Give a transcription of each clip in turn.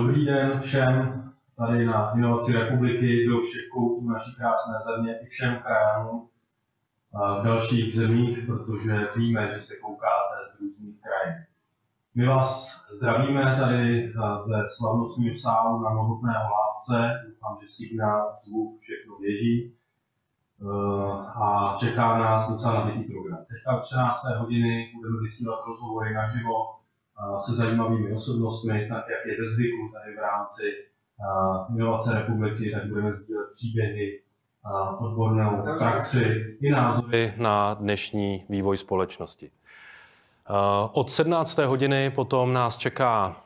Dobrý den všem tady na Inovaci republiky, do všech koutů naší krásné země i všem krajanům v dalších zemích, protože víme, že se koukáte z různých krajů. My vás zdravíme tady ze slavnostního sálu na mohutné hlávce. Doufám, že signál, zvuk, všechno běží. A čeká nás docela nabitý program. Teďka od 13. hodiny budeme vysílat rozhovory naživo se zajímavými osobnostmi, tak jak je ve zvyku tady v rámci inovace republiky, tak budeme sdílet příběhy, odbornou praxi i názory na dnešní vývoj společnosti. Od 17. hodiny potom nás čeká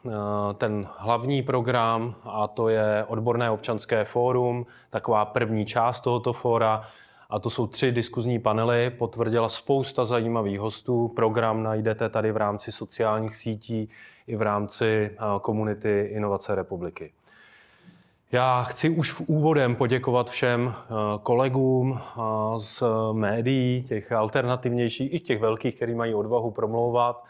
ten hlavní program a to je odborné občanské fórum, taková první část tohoto fóra, a to jsou tři diskuzní panely, potvrdila spousta zajímavých hostů. Program najdete tady v rámci sociálních sítí i v rámci eh, komunity Inovace republiky. Já chci už v úvodem poděkovat všem eh, kolegům eh, z médií, těch alternativnějších i těch velkých, kteří mají odvahu promlouvat,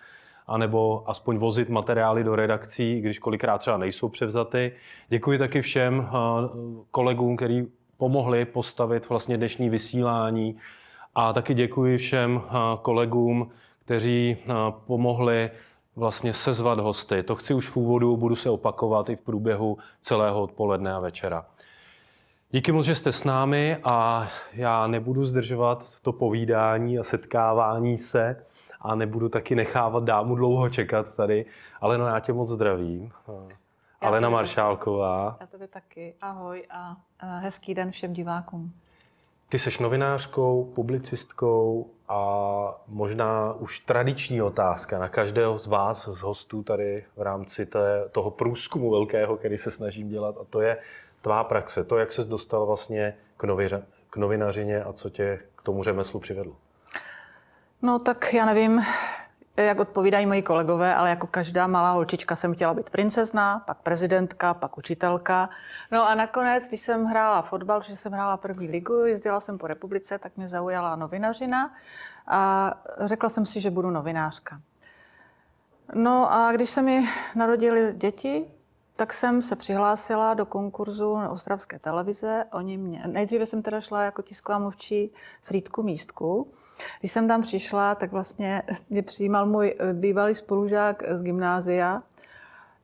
anebo aspoň vozit materiály do redakcí, když kolikrát třeba nejsou převzaty. Děkuji taky všem kolegům, kteří pomohli postavit vlastně dnešní vysílání. A taky děkuji všem eh, kolegům, kteří eh, pomohli vlastně sezvat hosty. To chci už v úvodu, budu se opakovat i v průběhu celého odpoledne a večera. Díky moc, že jste s námi a já nebudu zdržovat to povídání a setkávání se a nebudu taky nechávat dámu dlouho čekat tady, ale no já tě moc zdravím. Já Alena Maršálková. Já by taky. Ahoj a hezký den všem divákům. Ty seš novinářkou, publicistkou a možná už tradiční otázka na každého z vás, z hostů tady v rámci té, toho průzkumu velkého, který se snažím dělat, a to je tvá praxe, to, jak ses dostal vlastně k, novi, k novinařině a co tě k tomu řemeslu přivedlo. No tak já nevím, jak odpovídají moji kolegové, ale jako každá malá holčička jsem chtěla být princezna, pak prezidentka, pak učitelka. No a nakonec, když jsem hrála fotbal, že jsem hrála první ligu, jezdila jsem po republice, tak mě zaujala novinařina a řekla jsem si, že budu novinářka. No a když se mi narodili děti, tak jsem se přihlásila do konkurzu na Ostravské televize. Oni mě, nejdříve jsem teda šla jako tisková mluvčí Frýdku Místku, když jsem tam přišla, tak vlastně mě přijímal můj eh, bývalý spolužák z gymnázia.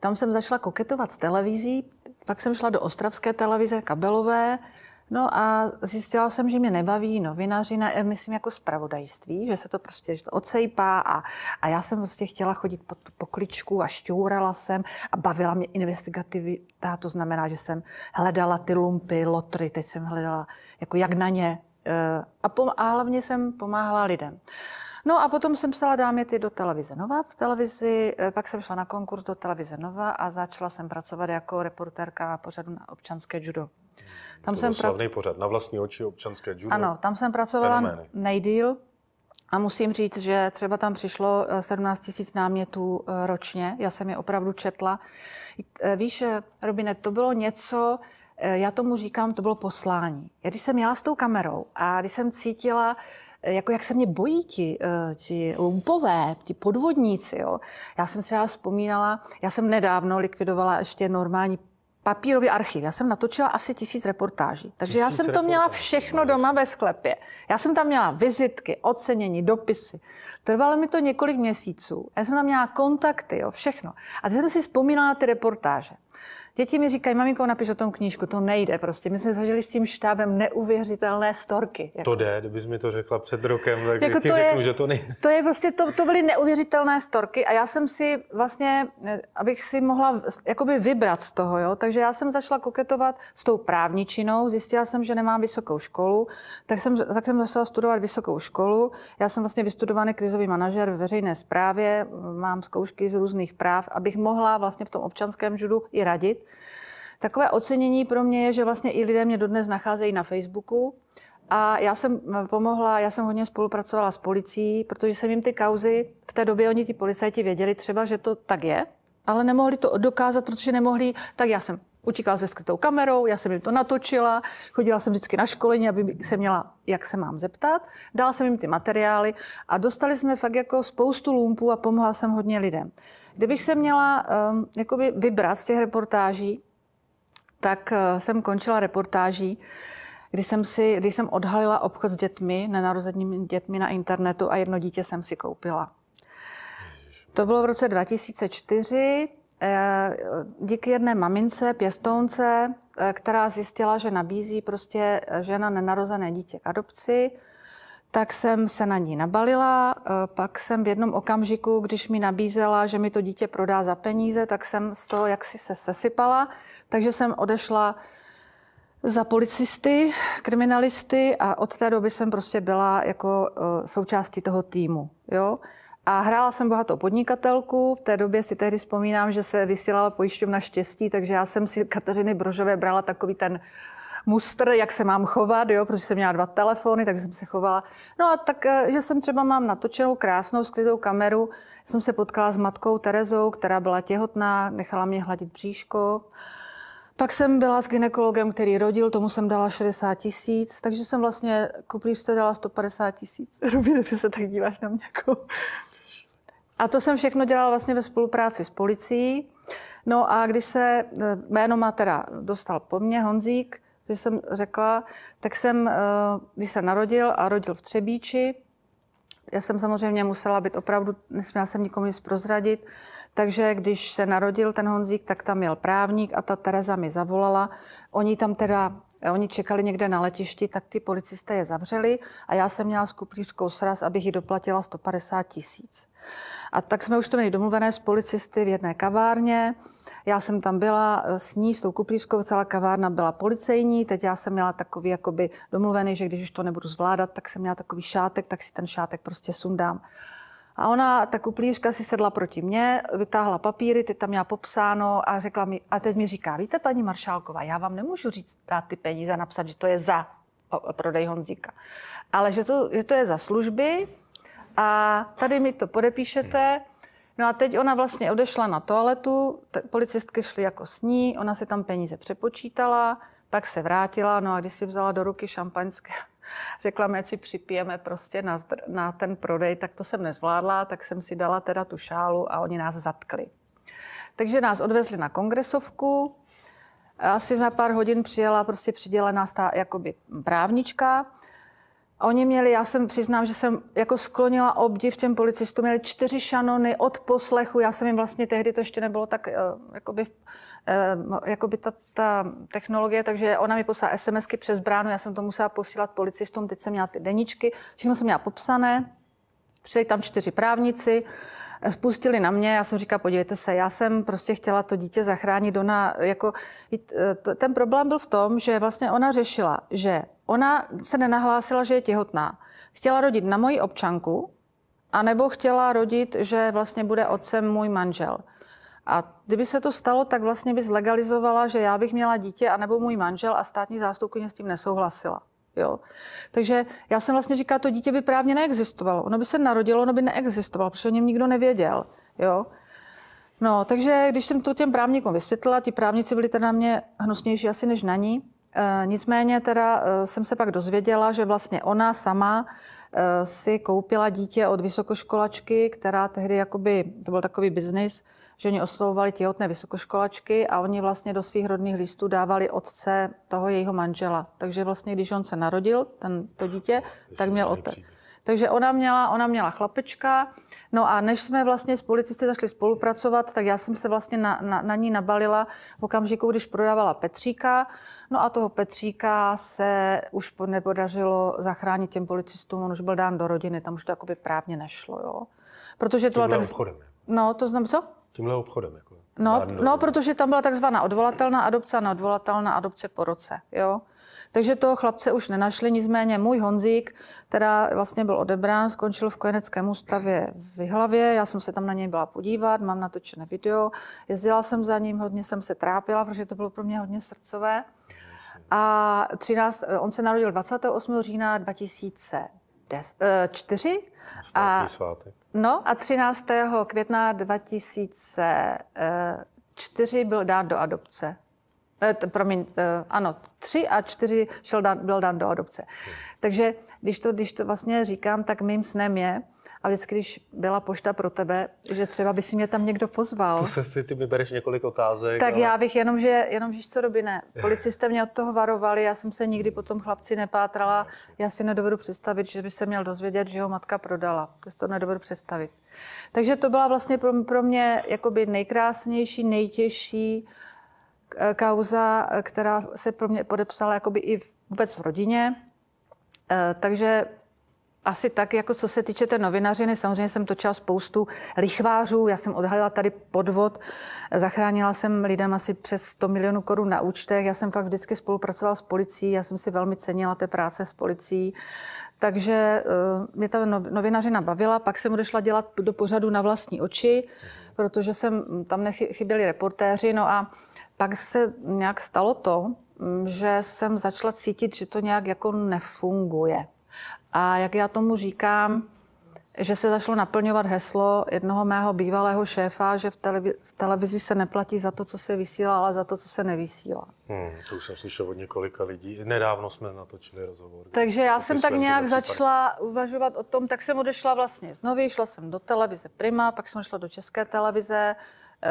Tam jsem začala koketovat s televizí, pak jsem šla do ostravské televize kabelové, No a zjistila jsem, že mě nebaví na, eh, myslím jako zpravodajství, že se to prostě že to ocejpá a, a já jsem prostě chtěla chodit po, po a šťourala jsem a bavila mě investigativita, to znamená, že jsem hledala ty lumpy, lotry, teď jsem hledala jako jak na ně, Eh, a, pom- a hlavně jsem pomáhala lidem. No a potom jsem psala dámě ty do televize Nova. V televizi, eh, pak jsem šla na konkurs do televize Nova a začala jsem pracovat jako reportérka pořadu na občanské judo. Hmm, tam to jsem slavný pořad, na vlastní oči občanské judo. Ano, tam jsem pracovala fenomény. nejdíl a musím říct, že třeba tam přišlo 17 eh, tisíc námětů ročně. Já jsem je opravdu četla. Víš, Robine, to bylo něco, Eh, já tomu říkám, to bylo poslání. Já když jsem měla s tou kamerou a když jsem cítila, eh, jako jak se mě bojí ti, eh, ti lumpové, ti podvodníci, jo. Já jsem si třeba vzpomínala, já jsem nedávno likvidovala ještě normální papírový archiv. Já jsem natočila asi tisíc reportáží, takže tisíc já jsem to měla všechno doma ve sklepě. Já jsem tam měla vizitky, ocenění, dopisy. Trvalo mi to několik měsíců. Já jsem tam měla kontakty, jo, všechno. A teď jsem si vzpomínala ty reportáže. Děti mi říkají, maminko, napiš o tom knížku, to nejde prostě. My jsme zažili s tím štábem neuvěřitelné storky. Jako. To jde, kdybys mi to řekla před rokem, tak jako to je, že to nejde. To, je prostě, to, to byly neuvěřitelné storky a já jsem si vlastně, eh, abych si mohla jakoby vybrat z toho, jo? takže já jsem začala koketovat s tou právní činou, zjistila jsem, že nemám vysokou školu, tak jsem, tak jsem začala studovat vysokou školu. Já jsem vlastně vystudovaný krizový manažer ve veřejné správě, mám zkoušky z různých práv, abych mohla vlastně v tom občanském žudu i radit. Takové ocenění pro mě je, že vlastně i lidé mě dodnes nacházejí na Facebooku. A já jsem eh, pomohla, já jsem hodně spolupracovala s policií, protože jsem jim ty kauzy, v té době oni ti policajti věděli třeba, že to tak je, ale nemohli to dokázat, protože nemohli, tak já jsem Učíkala se skrytou kamerou, já jsem jim to natočila, chodila jsem vždycky na školení, aby se měla, jak se mám zeptat. Dala jsem jim ty materiály a dostali jsme fakt jako spoustu lumpů a pomohla jsem hodně lidem. Kdybych se měla um, jakoby vybrat z těch reportáží, tak uh, jsem končila reportáží, kdy jsem, si, kdy jsem odhalila obchod s dětmi, nenarozenými dětmi na internetu a jedno dítě jsem si koupila. To bylo v roce 2004. Eh, díky jedné mamince, pěstounce, eh, která zjistila, že nabízí prostě eh, žena nenarozené dítě k adopci, tak jsem se na ní nabalila. Pak jsem v jednom okamžiku, když mi nabízela, že mi to dítě prodá za peníze, tak jsem z toho jaksi se sesypala, takže jsem odešla za policisty, kriminalisty a od té doby jsem prostě byla jako součástí toho týmu. Jo? A hrála jsem bohatou podnikatelku. V té době si tehdy vzpomínám, že se vysílala pojišťovna štěstí, takže já jsem si Kateřiny Brožové brala takový ten mustr, jak se mám chovat, jo, protože jsem měla dva telefony, takže jsem se chovala. No a tak, eh, že jsem třeba mám natočenou krásnou skrytou kameru, jsem se potkala s matkou Terezou, která byla těhotná, nechala mě hladit bříško. Pak jsem byla s ginekologem, který rodil, tomu jsem dala 60 tisíc, takže jsem vlastně koplířce dala 150 tisíc. Robíte, se tak díváš na mě jako a to jsem všechno dělala vlastně ve spolupráci s policií. No a když se eh, jméno má teda dostal po mně Honzík, což jsem řekla, tak jsem, eh, když se narodil a rodil v Třebíči, já jsem samozřejmě musela být opravdu, nesměla jsem nikomu nic prozradit, takže když se narodil ten Honzík, tak tam měl právník a ta Tereza mi zavolala. Oni tam teda Oni čekali někde na letišti, tak ty policisté je zavřeli a já jsem měla s kuplířkou sraz, abych ji doplatila 150 tisíc. A tak jsme už to měli domluvené s policisty v jedné kavárně. Já jsem tam byla eh, s ní, s tou kuplířkou, celá kavárna byla policejní, teď já jsem měla takový jakoby domluvený, že když už to nebudu zvládat, tak jsem měla takový šátek, tak si ten šátek prostě sundám. A ona, ta kuplířka, si sedla proti mně, vytáhla papíry, ty tam měla popsáno a řekla mi, a teď mi říká, víte, paní Maršálková, já vám nemůžu říct, dát ty peníze a napsat, že to je za prodej Honzíka, ale že to, že to je za služby a tady mi to podepíšete. No a teď ona vlastně odešla na toaletu, policistky šly jako s ní, ona si tam peníze přepočítala, pak se vrátila, no a když si vzala do ruky šampaňské Řekla mi, si připijeme prostě na, na ten prodej, tak to jsem nezvládla, tak jsem si dala teda tu šálu a oni nás zatkli. Takže nás odvezli na kongresovku, asi za pár hodin přijela prostě přidělená stá, jakoby právnička, a oni měli, já jsem přiznám, že jsem jako sklonila obdiv těm policistům, měli čtyři šanony od poslechu, já jsem jim vlastně tehdy to ještě nebylo tak, eh, jakoby, eh, jakoby ta, ta technologie, takže ona mi poslala SMSky přes bránu, já jsem to musela posílat policistům, teď jsem měla ty deničky, všechno jsem měla popsané, přijeli tam čtyři právníci spustili na mě. Já jsem říkala, podívejte se, já jsem prostě chtěla to dítě zachránit. Ona, jako, ten problém byl v tom, že vlastně ona řešila, že ona se nenahlásila, že je těhotná. Chtěla rodit na moji občanku, anebo chtěla rodit, že vlastně bude otcem můj manžel. A kdyby se to stalo, tak vlastně by zlegalizovala, že já bych měla dítě, anebo můj manžel a státní zástupkyně s tím nesouhlasila. Jo. Takže já jsem vlastně říká to dítě by právně neexistovalo. Ono by se narodilo, ono by neexistovalo, protože o něm nikdo nevěděl. Jo. No, takže když jsem to těm právníkům vysvětlila, ti právníci byli teda na mě hnusnější asi než na ní. E, nicméně teda e, jsem se pak dozvěděla, že vlastně ona sama e, si koupila dítě od vysokoškolačky, která tehdy jakoby, to byl takový biznis, že oni oslovovali těhotné vysokoškolačky a oni vlastně do svých rodných listů dávali otce toho jejího manžela. Takže vlastně, když on se narodil, ten, to dítě, tak měl otec. Takže ona měla, ona měla chlapečka. No a než jsme vlastně s policisty zašli spolupracovat, tak já jsem se vlastně na, na, na ní nabalila v okamžiku, když prodávala Petříka. No a toho Petříka se už nepodařilo zachránit těm policistům, on už byl dán do rodiny, tam už to jakoby právně nešlo, jo. Protože to, to bylo tak... Obchodem. No, to znamená, co? Tímhle obchodem. Jako no, no, protože tam byla takzvaná odvolatelná adopce a neodvolatelná adopce po roce. Jo? Takže toho chlapce už nenašli, nicméně můj Honzík, teda vlastně byl odebrán, skončil v kojeneckém ústavě v Hlavě, já jsem se tam na něj byla podívat, mám natočené video, jezdila jsem za ním, hodně jsem se trápila, protože to bylo pro mě hodně srdcové. A 13, on se narodil 28. října 2004 eh, a, svátek. No a 13. května 2004 byl dán do adopce. Eh, promiň, eh, ano, 3 a 4 šel dán, byl dán do adopce. Hmm. Takže když to, když to vlastně říkám, tak mým snem je, a vždycky, když byla pošta pro tebe, že třeba by si mě tam někdo pozval. To se ty, ty mi bereš několik otázek. Tak ale... já bych jenom, že, jenom, že co doby ne. Policisté mě od toho varovali, já jsem se nikdy potom chlapci nepátrala. Já si nedovedu představit, že by se měl dozvědět, že ho matka prodala. To si to nedovedu představit. Takže to byla vlastně pro, pro mě jakoby nejkrásnější, nejtěžší eh, kauza, eh, která se pro mě podepsala jakoby i vůbec v rodině. Eh, takže asi tak, jako co se týče té novinařiny, samozřejmě jsem točila spoustu lichvářů, já jsem odhalila tady podvod, zachránila jsem lidem asi přes 100 milionů korun na účtech, já jsem fakt vždycky spolupracovala s policií, já jsem si velmi cenila té práce s policií, takže eh, mě ta novinařina bavila, pak jsem odešla dělat do pořadu na vlastní oči, protože jsem mm, tam nechyběli reportéři, no a pak se nějak stalo to, mm, že jsem začala cítit, že to nějak jako nefunguje. A jak já tomu říkám, že se zašlo naplňovat heslo jednoho mého bývalého šéfa, že v, televizi, v televizi se neplatí za to, co se vysílá, ale za to, co se nevysílá. Hmm, to už jsem slyšel od několika lidí. Nedávno jsme natočili rozhovor. Takže já jsem tak nějak začala park. uvažovat o tom, tak jsem odešla vlastně znovu, šla jsem do televize Prima, pak jsem šla do České televize, eh,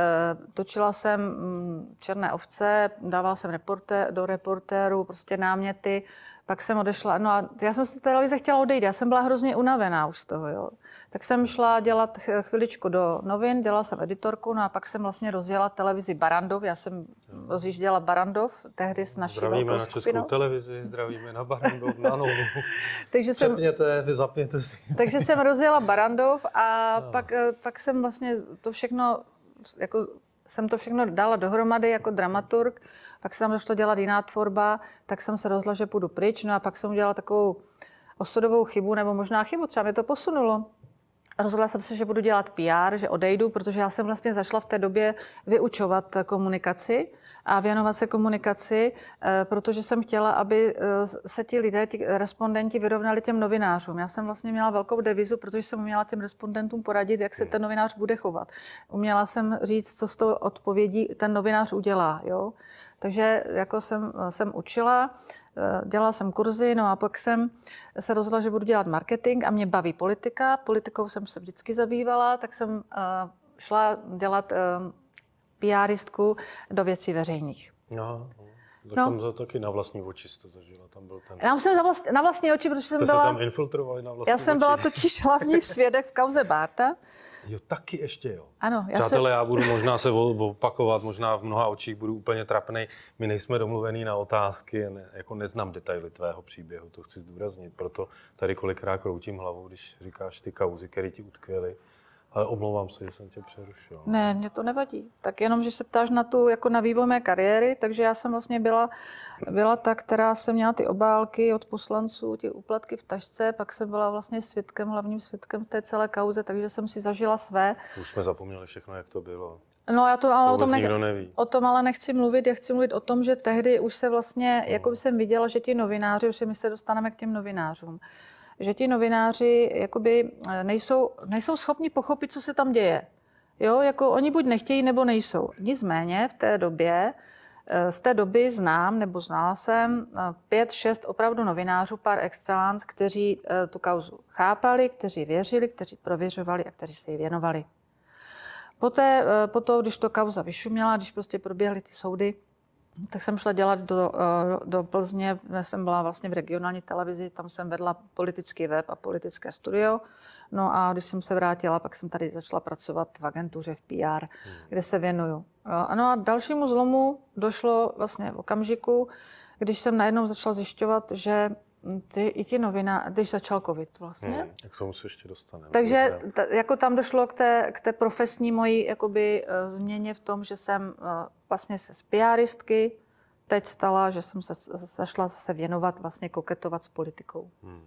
Točila jsem mm, Černé ovce, dávala jsem reporté, do reportéru prostě náměty. Pak jsem odešla, no a já jsem se televize chtěla odejít, já jsem byla hrozně unavená už z toho, jo. Tak jsem šla dělat chviličku do novin, dělala jsem editorku, no a pak jsem vlastně rozjela televizi Barandov, já jsem no. rozjížděla Barandov, tehdy s naší Zdravíme na skupinou. Českou televizi, zdravíme na Barandov, na takže jsem, Přepněte, vy zapněte si. takže jsem rozjela Barandov a no. pak, eh, pak jsem vlastně to všechno jako jsem to všechno dala dohromady jako dramaturg, pak se tam došlo dělat jiná tvorba, tak jsem se rozhodla, že půjdu pryč, no a pak jsem udělala takovou osudovou chybu, nebo možná chybu, třeba mě to posunulo rozhodla jsem se, že budu dělat PR, že odejdu, protože já jsem vlastně zašla v té době vyučovat komunikaci a věnovat se komunikaci, eh, protože jsem chtěla, aby eh, se ti lidé, ti respondenti vyrovnali těm novinářům. Já jsem vlastně měla velkou devizu, protože jsem uměla těm respondentům poradit, jak se hmm. ten novinář bude chovat. Uměla jsem říct, co z toho odpovědí ten novinář udělá. Jo? Takže jako jsem, eh, jsem učila, Eh, dělala jsem kurzy, no a pak jsem se rozhodla, že budu dělat marketing a mě baví politika. Politikou jsem se vždycky zabývala, tak jsem eh, šla dělat eh, pr do věcí veřejných. No. Tak no. tam za taky na vlastní oči to zažila, tam byl ten... Já jsem za vlast, na vlastní oči, protože jsem Jste byla... se tam infiltrovali na vlastní Já jsem oči. byla totiž hlavní svědek v kauze Bárta. Jo, taky ještě jo. Ano, já Přátelé, se... já budu možná se opakovat, možná v mnoha očích budu úplně trapný. My nejsme domluvení na otázky, ne, jako neznám detaily tvého příběhu, to chci zdůraznit, proto tady kolikrát kroutím hlavou, když říkáš ty kauzy, které ti utkvěly. Ale omlouvám se, že jsem tě přerušil. Ne, mě to nevadí. Tak jenom, že se ptáš na tu jako na vývoj mé kariéry, takže já jsem vlastně byla, byla ta, která jsem měla ty obálky od poslanců, ty úplatky v tašce, pak jsem byla vlastně svědkem, hlavním svědkem té celé kauze, takže jsem si zažila své. Už jsme zapomněli všechno, jak to bylo. No já to ale o tom, nech, neví. o tom ale nechci mluvit, já chci mluvit o tom, že tehdy už se vlastně, no. jako jsem viděla, že ti novináři, už my se dostaneme k těm novinářům, že ti novináři jakoby eh, nejsou, nejsou schopni pochopit, co se tam děje. Jo, jako oni buď nechtějí, nebo nejsou. Nicméně v té době, eh, z té doby znám, nebo znala jsem, eh, pět, šest opravdu novinářů par excellence, kteří tu kauzu chápali, kteří věřili, kteří prověřovali a kteří se jí věnovali. Poté, potom, když to kauza vyšuměla, když prostě proběhly ty soudy, tak jsem šla dělat do, eh, do Plzně, já jsem byla vlastně v regionální televizi, tam jsem vedla politický web a politické studio. No a když jsem se vrátila, pak jsem tady začala pracovat v agentuře, v PR, hmm. kde se věnuju. No a dalšímu zlomu došlo vlastně v okamžiku, když jsem najednou začala zjišťovat, že ty, I ti novina, když začal covid vlastně. Hmm, k tomu se ještě dostaneme. Takže t- jako tam došlo k té, k té profesní mojí jakoby, uh, změně v tom, že jsem uh, vlastně se z PRistky teď stala, že jsem zašla se věnovat, vlastně koketovat s politikou. Hmm.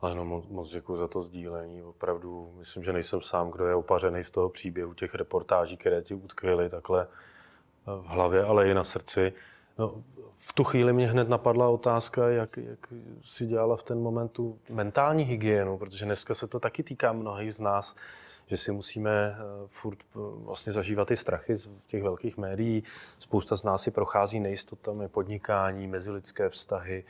Ale no, moc, moc děkuji za to sdílení. Opravdu, myslím, že nejsem sám, kdo je opařený z toho příběhu těch reportáží, které ti utkvěly takhle v hlavě, ale i na srdci. No, v tu chvíli mě hned napadla otázka, jak, jak si dělala v ten moment tu mentální hygienu, protože dneska se to taky týká mnohých z nás, že si musíme eh, furt eh, vlastně zažívat ty strachy z těch velkých médií. Spousta z nás si prochází nejistotami podnikání, mezilidské vztahy,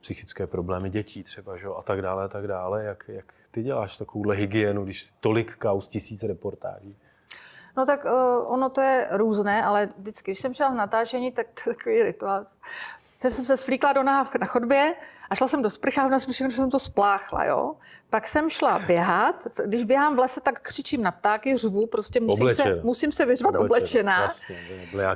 psychické problémy dětí třeba, že? a tak dále, a tak dále. Jak, jak ty děláš takovouhle hygienu, když tolik kaus, tisíc reportáží? No tak uh, ono to je různé, ale vždycky, když jsem šla v natáčení, tak to je takový rituál. Jsem se svlíkla do náv na chodbě a šla jsem do sprcha a jsem, sprchu, že jsem to spláchla, jo. Pak jsem šla běhat, když běhám v lese, tak křičím na ptáky, řvu, prostě musím, Oblečen. se, musím se vyřvat oblečená. Jasně,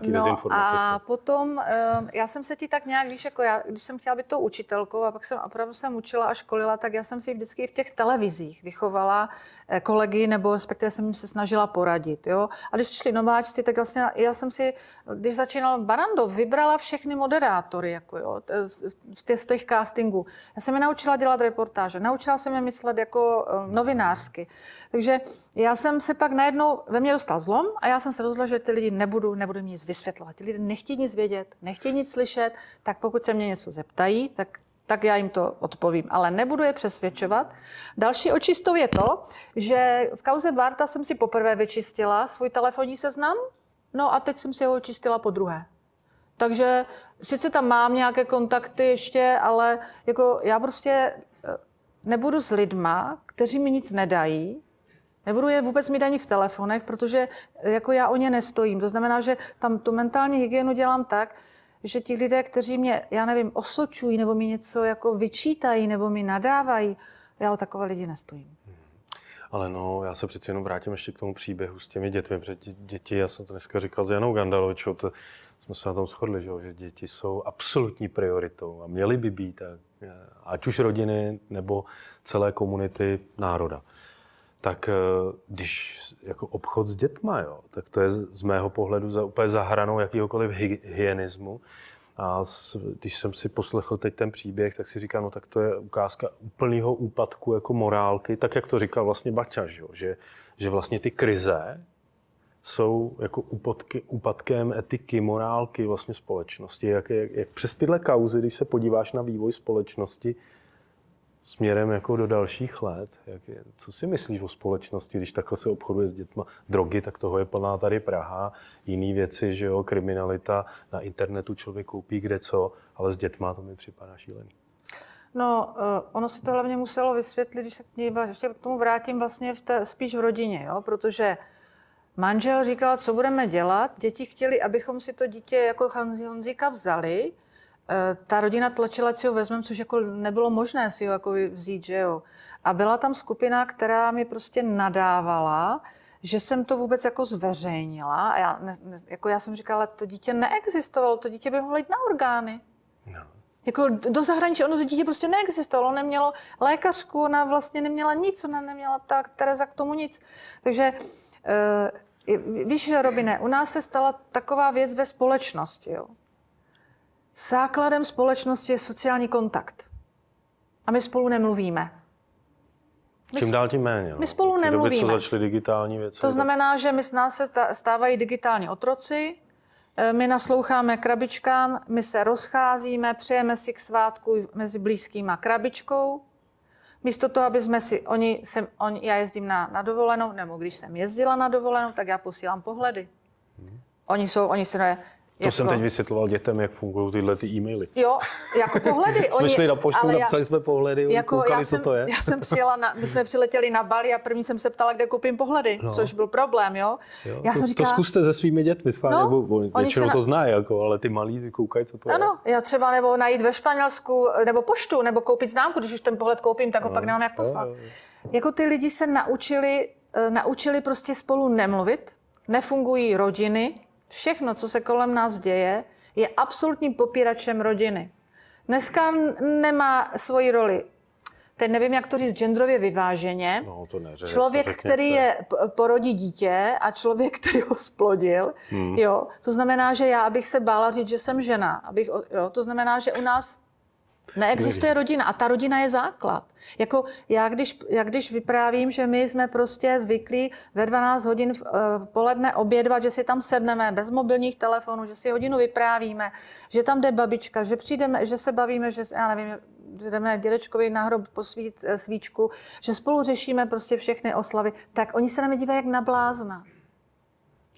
no a prostě. potom, eh, já jsem se ti tak nějak, když, jako já, když jsem chtěla být tou učitelkou a pak jsem opravdu jsem učila a školila, tak já jsem si vždycky v těch televizích vychovala eh, kolegy, nebo respektive jsem jim se snažila poradit, jo. A když přišli nováčci, tak vlastně já jsem si, když začínal Barando, vybrala všechny moderátory, jako jo, z těch těch castingu. Já jsem je naučila dělat reportáže, naučila jsem je myslet jako eh, novinářsky. Takže já jsem se pak najednou, ve mně dostal zlom a já jsem se rozhodla, že ty lidi nebudu, nebudu nic vysvětlovat. Ty lidi nechtějí nic vědět, nechtějí nic slyšet, tak pokud se mě něco zeptají, tak tak já jim to odpovím, ale nebudu je přesvědčovat. Další očistou je to, že v kauze Barta jsem si poprvé vyčistila svůj telefonní seznam, no a teď jsem si ho očistila po druhé. Takže sice tam mám nějaké kontakty ještě, ale jako já prostě eh, nebudu s lidma, kteří mi nic nedají, Nebudu je vůbec mít ani v telefonech, protože eh, jako já o ně nestojím. To znamená, že tam tu mentální hygienu dělám tak, že ti lidé, kteří mě, já nevím, osočují nebo mi něco jako vyčítají nebo mi nadávají, já o takové lidi nestojím. Hmm. Ale no, já se přeci jenom vrátím ještě k tomu příběhu s těmi dětmi, protože děti, já jsem to dneska říkal s Janou Gandalovičou, to, jsme se na tom shodli, že, že děti jsou absolutní prioritou a měly by být, eh, ať už rodiny nebo celé komunity národa. Tak eh, když jako obchod s dětma, jo, tak to je z mého pohledu za, úplně za hranou jakýhokoliv hygienismu. A když jsem si poslechl teď ten příběh, tak si říkám, no tak to je ukázka úplného úpadku jako morálky, tak jak to říkal vlastně Baťa, jo? že, že vlastně ty krize, jsou jako úpadky, úpadkem etiky, morálky vlastně společnosti. Jak, jak, jak přes tyhle kauzy, když se podíváš na vývoj společnosti směrem jako do dalších let, jak je, co si myslíš o společnosti, když takhle se obchoduje s dětma? Drogy, tak toho je plná tady Praha, jiný věci, že jo, kriminalita, na internetu člověk koupí kde co, ale s dětma to mi připadá šílený. No, eh, ono si to hlavně muselo vysvětlit, když se k, ní, ještě k tomu vrátím, vlastně v té, spíš v rodině, jo? protože Manžel říkal, co budeme dělat. Děti chtěli, abychom si to dítě jako Honzíka vzali. Eh, ta rodina tlačila, si ho vezmeme, což jako nebylo možné si ho jako vzít, že jo. A byla tam skupina, která mi prostě nadávala, že jsem to vůbec jako zveřejnila. A já, ne, jako já jsem říkala, to dítě neexistovalo, to dítě by mohlo jít na orgány. No. Jako do zahraničí, ono to dítě prostě neexistovalo, nemělo lékařku, ona vlastně neměla nic, ona neměla ta Tereza k tomu nic. Takže eh, Víš, Robine, u nás se stala taková věc ve společnosti. Jo. Základem společnosti je sociální kontakt. A my spolu nemluvíme. My Čím dál tím méně. No. My spolu nemluvíme. Doby, co začaly digitální věci. To znamená, že my s nás se stávají digitální otroci, e, my nasloucháme krabičkám, my se rozcházíme, přejeme si k svátku mezi blízkýma krabičkou, Místo toho, aby jsme si, oni, sem, on, já jezdím na, na dovolenou, nebo když jsem jezdila na dovolenou, tak já posílám pohledy. Hmm. Oni jsou, oni se, to jako... jsem teď vysvětloval dětem, jak fungují tyhle ty e-maily. Jo, jako pohledy. jsme Oni... šli na poštu, Ale napsali já... jsme pohledy, jako koukali, já jsem, co to je. Já jsem přijela, na, my jsme přiletěli na Bali a první jsem se ptala, kde koupím pohledy, no. což byl problém, jo. jo já to, jsem říkala, to zkuste se svými dětmi, schválně, no, nebo on, většinou na... to zná, jako, ale ty malí koukají, co to ano, je. Ano, já třeba nebo najít ve Španělsku, nebo poštu, nebo koupit známku, když už ten pohled koupím, tak ho no, pak nemám jak poslat. Jo, Jako ty lidi se naučili, eh, naučili prostě spolu nemluvit, nefungují rodiny, všechno, co se kolem nás děje, je absolutním popíračem rodiny. Dneska nemá svoji roli teď nevím, jak to říct genderově vyváženě. No, to neřek, člověk, to který je porodí dítě a člověk, který ho splodil, hmm. jo, to znamená, že já, abych se bála říct, že jsem žena, abych, jo, to znamená, že u nás Neexistuje rodina a ta rodina je základ. Jako já když, já když vyprávím, že my jsme prostě zvyklí ve 12 hodin v, eh, v poledne obědvat, že si tam sedneme bez mobilních telefonů, že si hodinu vyprávíme, že tam jde babička, že přijdeme, že se bavíme, že já nevím, jdeme dědečkovi na hrob posvít eh, svíčku, že spolu řešíme prostě všechny oslavy, tak oni se na mě dívají jak na blázna.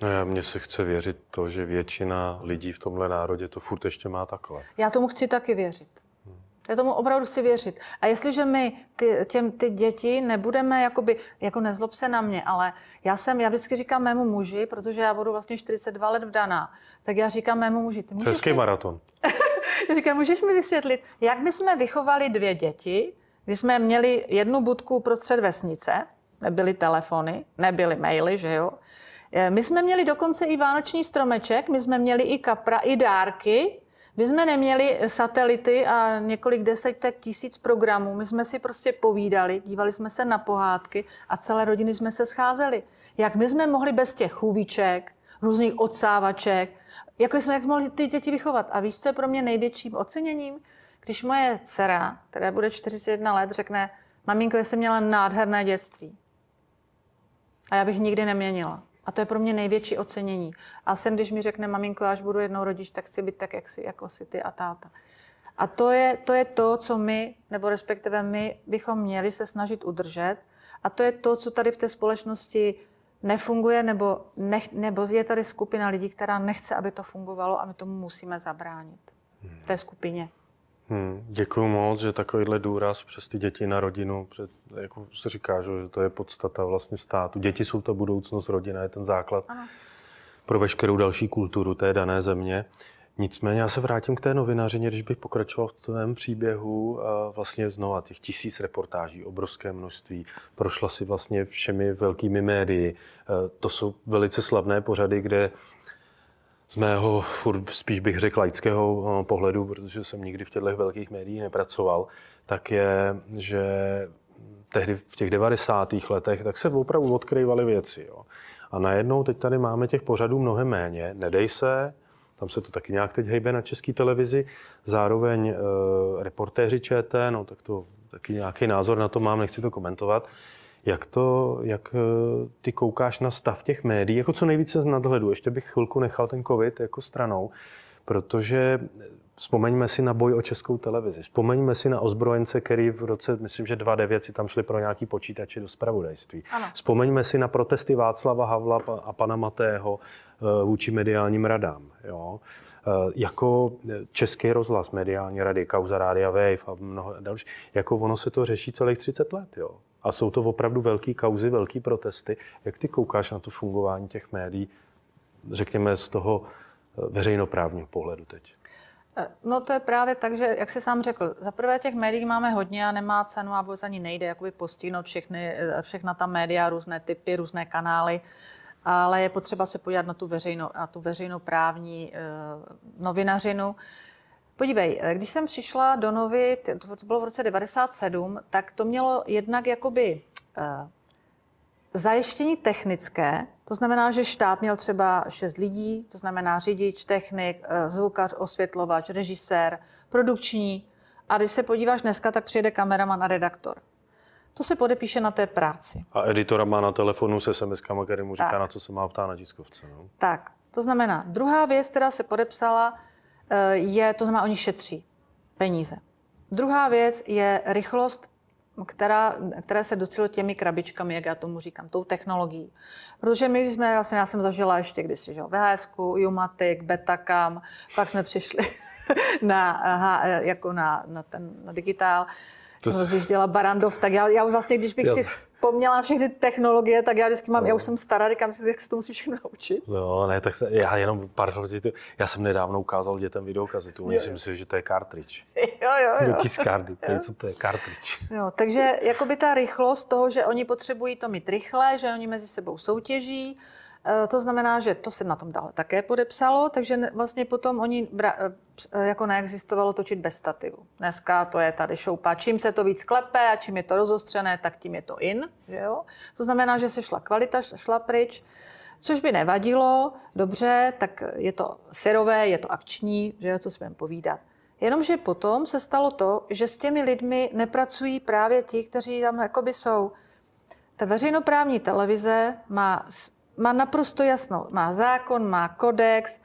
No mně se chce věřit to, že většina lidí v tomhle národě to furt ještě má takhle. Já tomu chci taky věřit. Já tomu opravdu si věřit. A jestliže my ty, těm, ty děti nebudeme, jakoby, jako nezlob se na mě, ale já jsem, já vždycky říkám mému muži, protože já budu vlastně 42 let vdaná, tak já říkám mému muži. Ty můžeš mi... maraton. já říkám, můžeš mi vysvětlit, jak my jsme vychovali dvě děti, když jsme měli jednu budku prostřed vesnice, nebyly telefony, nebyly maily, že jo. E, my jsme měli dokonce i vánoční stromeček, my jsme měli i kapra, i dárky, my jsme neměli satelity a několik desítek tisíc programů. My jsme si prostě povídali, dívali jsme se na pohádky a celé rodiny jsme se scházeli. Jak my jsme mohli bez těch chůviček, různých odsávaček, jako jsme jak mohli ty děti vychovat. A víš, co je pro mě největším oceněním? Když moje dcera, která bude 41 let, řekne, maminko, jsem měla nádherné dětství. A já bych nikdy neměnila. A to je pro mě největší ocenění. A jsem, když mi řekne maminko, až budu jednou rodič, tak chci být tak, jak si, jako si ty a táta. A to je, to je to, co my, nebo respektive my, bychom měli se snažit udržet. A to je to, co tady v té společnosti nefunguje, nebo, nech, nebo je tady skupina lidí, která nechce, aby to fungovalo a my tomu musíme zabránit. V té skupině. Hmm, děkuji moc, že takovýhle důraz přes ty děti na rodinu, před, jako se říká, že to je podstata vlastně státu. Děti jsou ta budoucnost, rodina je ten základ ano. pro veškerou další kulturu té dané země. Nicméně já se vrátím k té novinařině, když bych pokračoval v tvém příběhu vlastně znova těch tisíc reportáží, obrovské množství. Prošla si vlastně všemi velkými médii. E, to jsou velice slavné pořady, kde z mého furt spíš bych řekl laického eh, pohledu, protože jsem nikdy v těchto velkých médiích nepracoval, tak je, že tehdy v těch 90. letech, tak se opravdu odkryvaly věci. Jo. A najednou teď tady máme těch pořadů mnohem méně. Nedej se, tam se to taky nějak teď hejbe na české televizi. Zároveň e, reportéři ČT, no tak to taky nějaký názor na to mám, nechci to komentovat. Jak to, jak eh, ty koukáš na stav těch médií, jako co nejvíce z nadhledu, ještě bych chvilku nechal ten covid jako stranou, protože eh, vzpomeňme si na boj o českou televizi, vzpomeňme si na ozbrojence, který v roce, myslím, že 2009 si tam šli pro nějaký počítače do spravodajství. Ano. Vzpomeňme si na protesty Václava Havla a pana Matého eh, vůči mediálním radám. Jo? Jako Český rozhlas, mediální rady, kauza Rádia Wave a mnoho dalších. Jako ono se to řeší celých 30 let. Jo? a jsou to opravdu velké kauzy, velké protesty. Jak ty koukáš na to fungování těch médií, řekněme, z toho eh, veřejnoprávního pohledu teď? Eh, no to je právě tak, že, jak jsi sám řekl, za prvé těch médií máme hodně a nemá cenu a vůbec ani nejde jakoby postihnout všechny, eh, všechna ta média, různé typy, různé kanály, ale je potřeba se podívat na tu, veřejno, na tu veřejnoprávní eh, novinařinu. Eh, Podívej, eh, když jsem přišla do Novy, to bylo v roce 97, tak to mělo jednak jakoby eh, zajištění technické, to znamená, že štáb měl třeba šest lidí, to znamená řidič, technik, eh, zvukař, osvětlovač, režisér, produkční. A když se podíváš dneska, tak přijede kameraman a redaktor. To se podepíše na té práci. A editora má na telefonu se sms který mu říká, tak. na co se má ptát na tiskovce. No? Tak, to znamená, druhá věc, která se podepsala, Eh, je, to znamená, oni šetří peníze. Druhá věc je rychlost, která, která se docílo těmi krabičkami, jak já tomu říkám, tou technologií. Protože my jsme, vlastně já jsem zažila ještě kdysi, že VHS, Jumatic, Betacam, pak jsme přišli na, eh, eh, jako na, na, ten, na digitál. To jsem rozjížděla Barandov, tak já, já už vlastně, když bych jo. si poměla všechny technologie, tak já vždycky mám, no. já už no. jsem stará, říkám, že jak se to musí všechno naučit. No, ne, tak se, já jenom pár já jsem nedávno ukázal dětem videokazetu, oni si, že to je cartridge. Jo, jo, jo. Do tiskardy, to je co to je, cartridge. Jo, takže jakoby ta rychlost toho, že oni potřebují to mít rychle, že oni mezi sebou soutěží, Eh, to znamená, že to se na tom dále také podepsalo, takže vlastně potom oni eh, eh, jako neexistovalo točit bez stativu. Dneska to je tady šoupa. Čím se to víc klepe a čím je to rozostřené, tak tím je to in. Že jo? To znamená, že se šla kvalita, šla pryč. Což by nevadilo, dobře, tak je to serové, je to akční, že co si povídat. Jenomže potom se stalo to, že s těmi lidmi nepracují právě ti, kteří tam jakoby jsou. Ta veřejnoprávní televize má má naprosto jasno. Má zákon, má kodex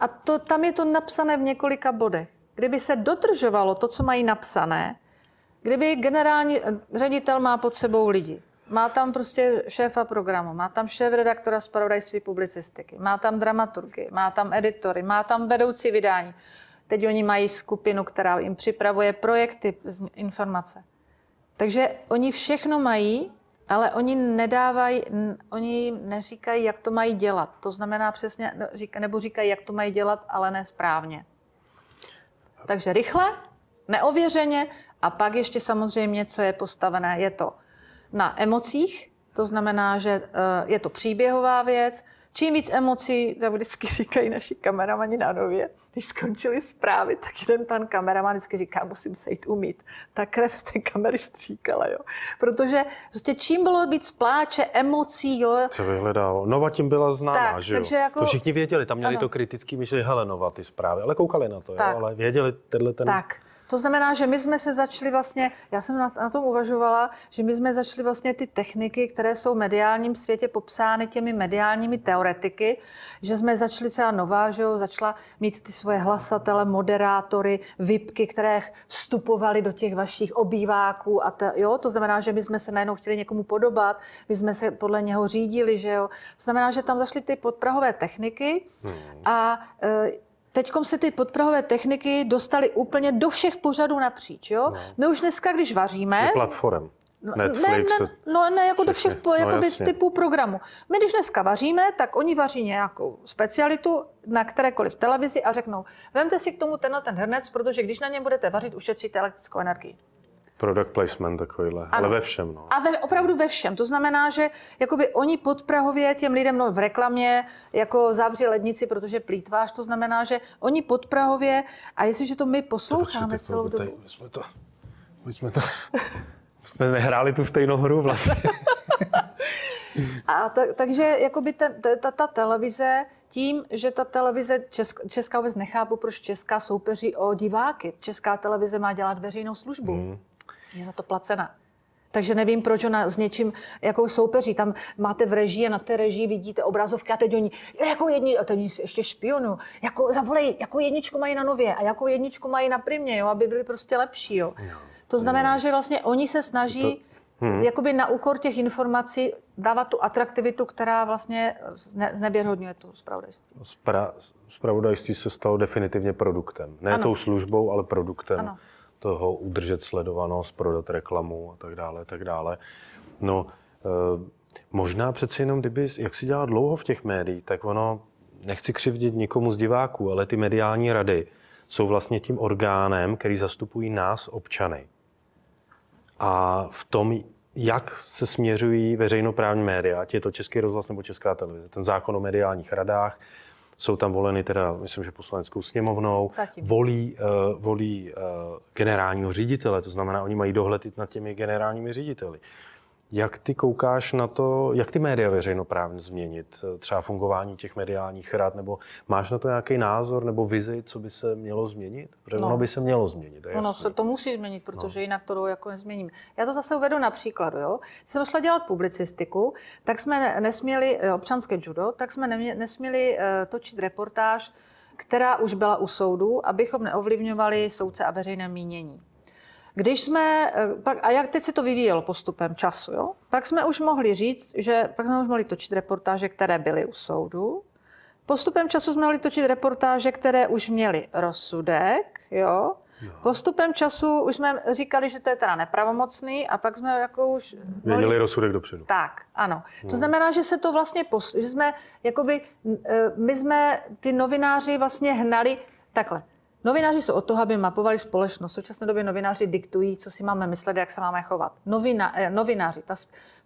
a to, tam je to napsané v několika bodech. Kdyby se dodržovalo to, co mají napsané, kdyby generální eh, ředitel má pod sebou lidi, má tam prostě šéfa programu, má tam šéf redaktora z pravodajství publicistiky, má tam dramaturgy, má tam editory, má tam vedoucí vydání. Teď oni mají skupinu, která jim připravuje projekty, informace. Takže oni všechno mají ale oni nedávají, oni neříkají, jak to mají dělat. To znamená přesně, no, nebo říkají, jak to mají dělat, ale nesprávně. Takže rychle, neověřeně a pak ještě samozřejmě, co je postavené, je to na emocích, to znamená, že eh, je to příběhová věc, Čím víc emocí, tak vždycky říkají naši kameramani na nově, když skončili zprávy, tak ten pan kameraman vždycky říká, musím se jít umít. Ta krev z té kamery stříkala, jo. Protože prostě čím bylo být pláče, emocí, jo. Co vyhledalo. Nova tím byla známá, tak, že jo. Takže jako... To všichni věděli, tam měli ano. to kritický myšlení, hele, Nova ty zprávy, ale koukali na to, tak. jo, ale věděli tenhle ten... Tak. To znamená, že my jsme se začali vlastně, já jsem na, na tom uvažovala, že my jsme začali vlastně ty techniky, které jsou v mediálním světě popsány těmi mediálními teoretiky, že jsme začali třeba nová, že jo, začala mít ty svoje hlasatele, moderátory, vypky, které vstupovaly do těch vašich obýváků a ta, jo, to znamená, že my jsme se najednou chtěli někomu podobat, my jsme se podle něho řídili, že jo. To znamená, že tam zašly ty podprahové techniky hmm. a e, teď se ty podprahové techniky dostaly úplně do všech pořadů napříč. Jo? No. My už dneska, když vaříme... Je platform. No, Netflix, ne, ne, no ne, jako do všech no, jakoby, typů programu. My když dneska vaříme, tak oni vaří nějakou specialitu na kterékoliv televizi a řeknou, vemte si k tomu tenhle ten hrnec, protože když na něm budete vařit, ušetříte elektrickou energii. Product placement takovýhle, ano. ale ve všem. No. A ve, opravdu ve všem. To znamená, že jakoby oni podprahově těm lidem no, v reklamě jako zavři lednici, protože plítváš, to znamená, že oni podprahově, a jestliže to my posloucháme to celou dobu. My jsme to, my jsme to, jsme nehráli tu stejnou hru vlastně. A ta, takže jakoby ten, ta, ta televize, tím, že ta televize, česk, česká vůbec nechápu, proč česká soupeří o diváky. Česká televize má dělat veřejnou službu. Mm je za to placena. Takže nevím, proč ona s něčím jako soupeří. Tam máte v režii a na té režii vidíte obrazovky a teď oni jako jedni, a teď ještě špionu, jako zavolej, jako jedničku mají na nově a jako jedničku mají na primě, jo, aby byli prostě lepší. Jo. No. To znamená, jo. že vlastně oni se snaží to... hmm. jakoby na úkor těch informací dávat tu atraktivitu, která vlastně ne, nevěrhodňuje tu spravodajství. Spra- spravodajství se stalo definitivně produktem. Ne ano. tou službou, ale produktem. Ano toho udržet sledovanost, prodat reklamu a tak dále, a tak dále. No, eh, možná přeci jenom, kdyby, jak si dělá dlouho v těch médiích, tak ono, nechci křivdit nikomu z diváků, ale ty mediální rady jsou vlastně tím orgánem, který zastupují nás, občany. A v tom, jak se směřují veřejnoprávní média, ať je to Český rozhlas nebo Česká televize, ten zákon o mediálních radách, jsou tam voleny teda, myslím, že poslaneckou sněmovnou, Zatím. volí, uh, volí uh, generálního ředitele, to znamená, oni mají dohled nad těmi generálními řediteli. Jak ty koukáš na to, jak ty média veřejnoprávně změnit? Třeba fungování těch mediálních rad, nebo máš na to nějaký názor nebo vizi, co by se mělo změnit? Protože no. ono by se mělo změnit. Ono se to musí změnit, no. protože no. jinak to jako nezměníme. Já to zase uvedu na příkladu. Jo? Když jsem šla dělat publicistiku, tak jsme nesměli, eh, občanské judo, tak jsme nesměli eh, točit reportáž, která už byla u soudu, abychom neovlivňovali soudce a veřejné mínění. Když jsme, eh, pak, a jak teď se to vyvíjelo postupem času, jo? pak jsme už mohli říct, že pak jsme už mohli točit reportáže, které byly u soudu. Postupem času jsme mohli točit reportáže, které už měly rozsudek, jo. No. Postupem času už jsme říkali, že to je teda nepravomocný a pak jsme jako už... měli mohli... rozsudek dopředu. Tak, ano. No. To hmm. znamená, že se to vlastně... Post... Že jsme, jakoby, eh, my jsme ty novináři vlastně hnali takhle Novináři jsou o toho, aby mapovali společnost. V současné době novináři diktují, co si máme myslet, jak se máme chovat. Novina, eh, novináři, ta,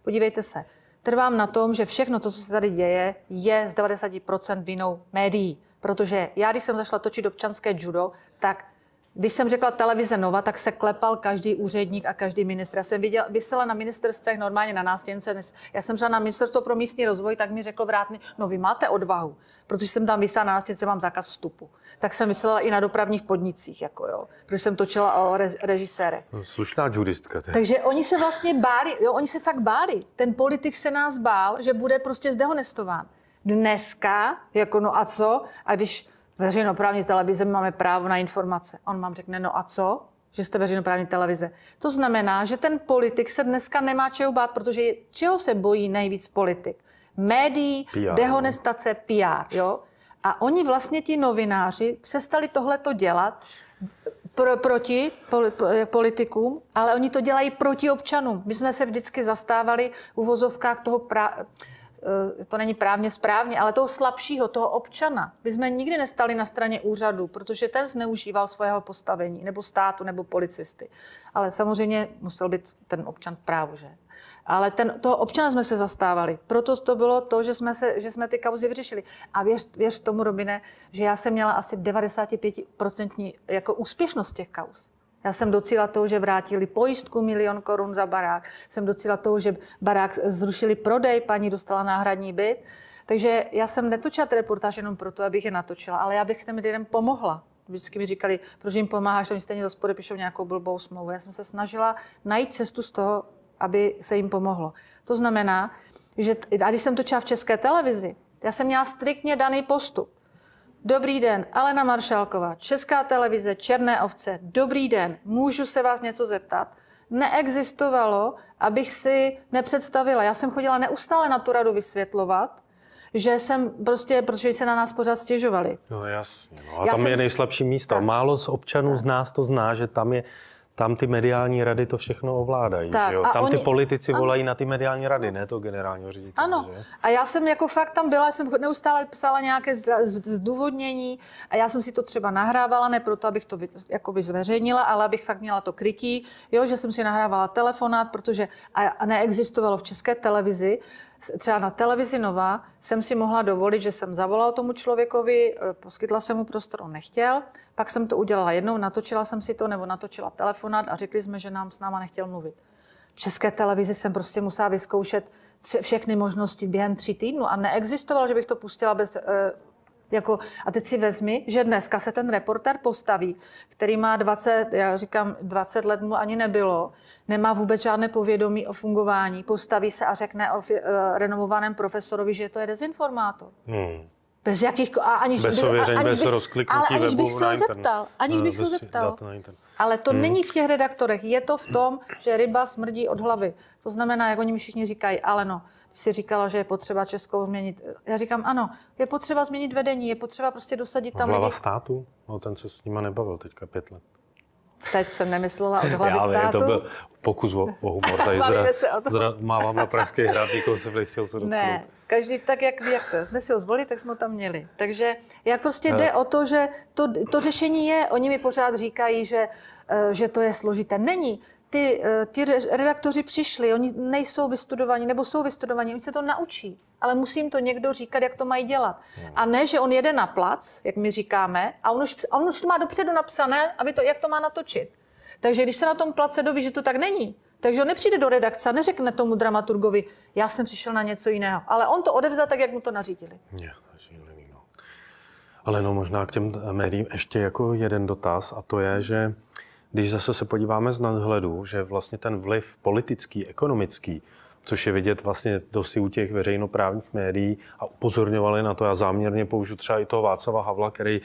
podívejte se, trvám na tom, že všechno to, co se tady děje, je z 90% vinou médií. Protože já, když jsem začala točit občanské judo, tak když jsem řekla televize Nova, tak se klepal každý úředník a každý ministr. Já jsem viděla, vysela na ministerstvech normálně na nástěnce. Já jsem šla na ministerstvo pro místní rozvoj, tak mi řekl vrátný, no vy máte odvahu, protože jsem tam vysela na nástěnce, mám zákaz vstupu. Tak jsem myslela i na dopravních podnicích, jako jo, protože jsem točila o režisére. No, slušná juristka. Tě. Takže oni se vlastně báli, jo, oni se fakt báli. Ten politik se nás bál, že bude prostě zdehonestován. Dneska, jako no a co? A když veřejnoprávní televize máme právo na informace. On vám řekne, no a co? Že jste veřejnoprávní televize. To znamená, že ten politik se dneska nemá čeho bát, protože čeho se bojí nejvíc politik? Médií, PR, dehonestace, PR. Jo? A oni vlastně ti novináři přestali tohleto dělat pro, proti eh, politikům, ale oni to dělají proti občanům. My jsme se vždycky zastávali u uvozovkách toho pra, Eh, to není právně správně, ale toho slabšího, toho občana, by jsme nikdy nestali na straně úřadu, protože ten zneužíval svého postavení, nebo státu, nebo policisty. Ale samozřejmě musel být ten občan v právu, že? Ale ten, toho občana jsme se zastávali. Proto to bylo to, že jsme, se, že jsme ty kauzy vyřešili. A věř, věř tomu, Robine, že já jsem měla asi 95% jako úspěšnost těch kauz. Já jsem docela toho, že vrátili pojistku milion korun za barák. Jsem docela toho, že barák zrušili prodej, paní dostala náhradní byt. Takže já jsem netočila ty reportáž jenom proto, abych je natočila, ale já bych těm lidem pomohla. Vždycky mi říkali, proč jim pomáháš, oni stejně zase podepíšou nějakou blbou smlouvu. Já jsem se snažila najít cestu z toho, aby se jim pomohlo. To znamená, že, a když jsem točila v české televizi, já jsem měla striktně daný postup. Dobrý den, Alena Maršálková, Česká televize, Černé ovce. Dobrý den, můžu se vás něco zeptat? Neexistovalo, abych si nepředstavila. Já jsem chodila neustále na tu radu vysvětlovat, že jsem prostě, protože se na nás pořád stěžovali. No jasně, no a Já tam je nejslabší místo. Tak. Málo z občanů tak. z nás to zná, že tam je tam ty mediální rady to všechno ovládají. Tak, jo? Tam oni, ty politici ano, volají na ty mediální rady, ne to generálního ředitele. Ano, že? a já jsem jako fakt tam byla, jsem neustále psala nějaké zdůvodnění a já jsem si to třeba nahrávala, ne proto, abych to jakoby zveřejnila, ale abych fakt měla to krytí, jo, že jsem si nahrávala telefonát, protože a, a neexistovalo v české televizi, třeba na televizi Nova jsem si mohla dovolit, že jsem zavolala tomu člověkovi, e, poskytla jsem mu prostor, on nechtěl, pak jsem to udělala jednou, natočila jsem si to nebo natočila telefonát a řekli jsme, že nám s náma nechtěl mluvit. V české televizi jsem prostě musela vyzkoušet tři, všechny možnosti během tří týdnů a neexistovalo, že bych to pustila bez e, jako, a teď si vezmi, že dneska se ten reporter postaví, který má 20, já říkám, 20 let mu ani nebylo, nemá vůbec žádné povědomí o fungování, postaví se a řekne o eh, renovovaném profesorovi, že to je dezinformátor. Hmm. Bez jakých... A aniž, bez ověření, aniž bez bych, rozkliknutí ale aniž bych se ho zeptal. Aniž no, bych se ho zeptal. Ale to hmm. není v těch redaktorech. Je to v tom, že ryba smrdí od hlavy. To znamená, jak oni mi všichni říkají, ale no, si říkala, že je potřeba Českou změnit. Já říkám, ano, je potřeba změnit vedení, je potřeba prostě dosadit tam Hlava lidi. státu? No, ten se s nima nebavil teďka pět let. Teď jsem nemyslela od hlavy Já, státu. to byl pokus o, o humor. Tady zra, se o zra, mávám na pražský hrad, nikoho se chtěl se dotknout. Ne, každý tak, jak, jak to, jsme si ho zvolili, tak jsme ho tam měli. Takže jak prostě ne. Eh. jde o to, že to, to řešení je, oni mi pořád říkají, že, eh, že to je složité. Není ty, eh, ty redaktoři přišli, oni nejsou vystudovaní nebo jsou vystudovaní, oni se to naučí, ale musím to někdo říkat, jak to mají dělat. Hmm. A ne, že on jede na plac, jak my říkáme, a on už, on už to má dopředu napsané, aby to, jak to má natočit. Takže když se na tom place doví, že to tak není, takže on nepřijde do redakce neřekne tomu dramaturgovi, já jsem přišel na něco jiného. Ale on to odevzal tak, jak mu to nařídili. Yeah. No. Ale no možná k těm médiím ještě jako jeden dotaz a to je, že když zase se podíváme z nadhledu, že vlastně ten vliv politický, ekonomický, což je vidět vlastně dosti u těch veřejnoprávních médií a upozorňovali na to. Já záměrně použiju třeba i toho Václava Havla, který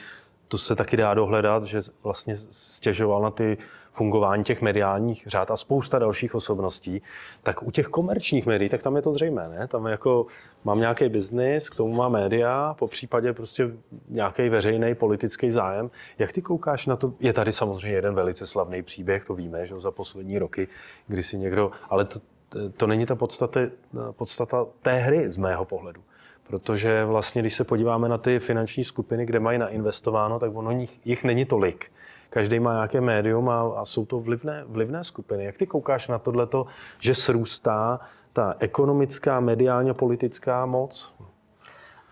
to se taky dá dohledat, že vlastně stěžoval na ty fungování těch mediálních řád a spousta dalších osobností, tak u těch komerčních médií, tak tam je to zřejmé, ne? Tam jako mám nějaký biznis, k tomu má média, po případě prostě nějaký veřejný politický zájem. Jak ty koukáš na to? Je tady samozřejmě jeden velice slavný příběh, to víme, že za poslední roky, kdy si někdo, ale to, to není ta podstata, podstata té hry z mého pohledu. Protože vlastně, když se podíváme na ty finanční skupiny, kde mají nainvestováno, tak ono jich, jich není tolik každý má nějaké médium a, a jsou to vlivné, vlivné skupiny. Jak ty koukáš na tohleto, že srůstá ta ekonomická, mediálně politická moc?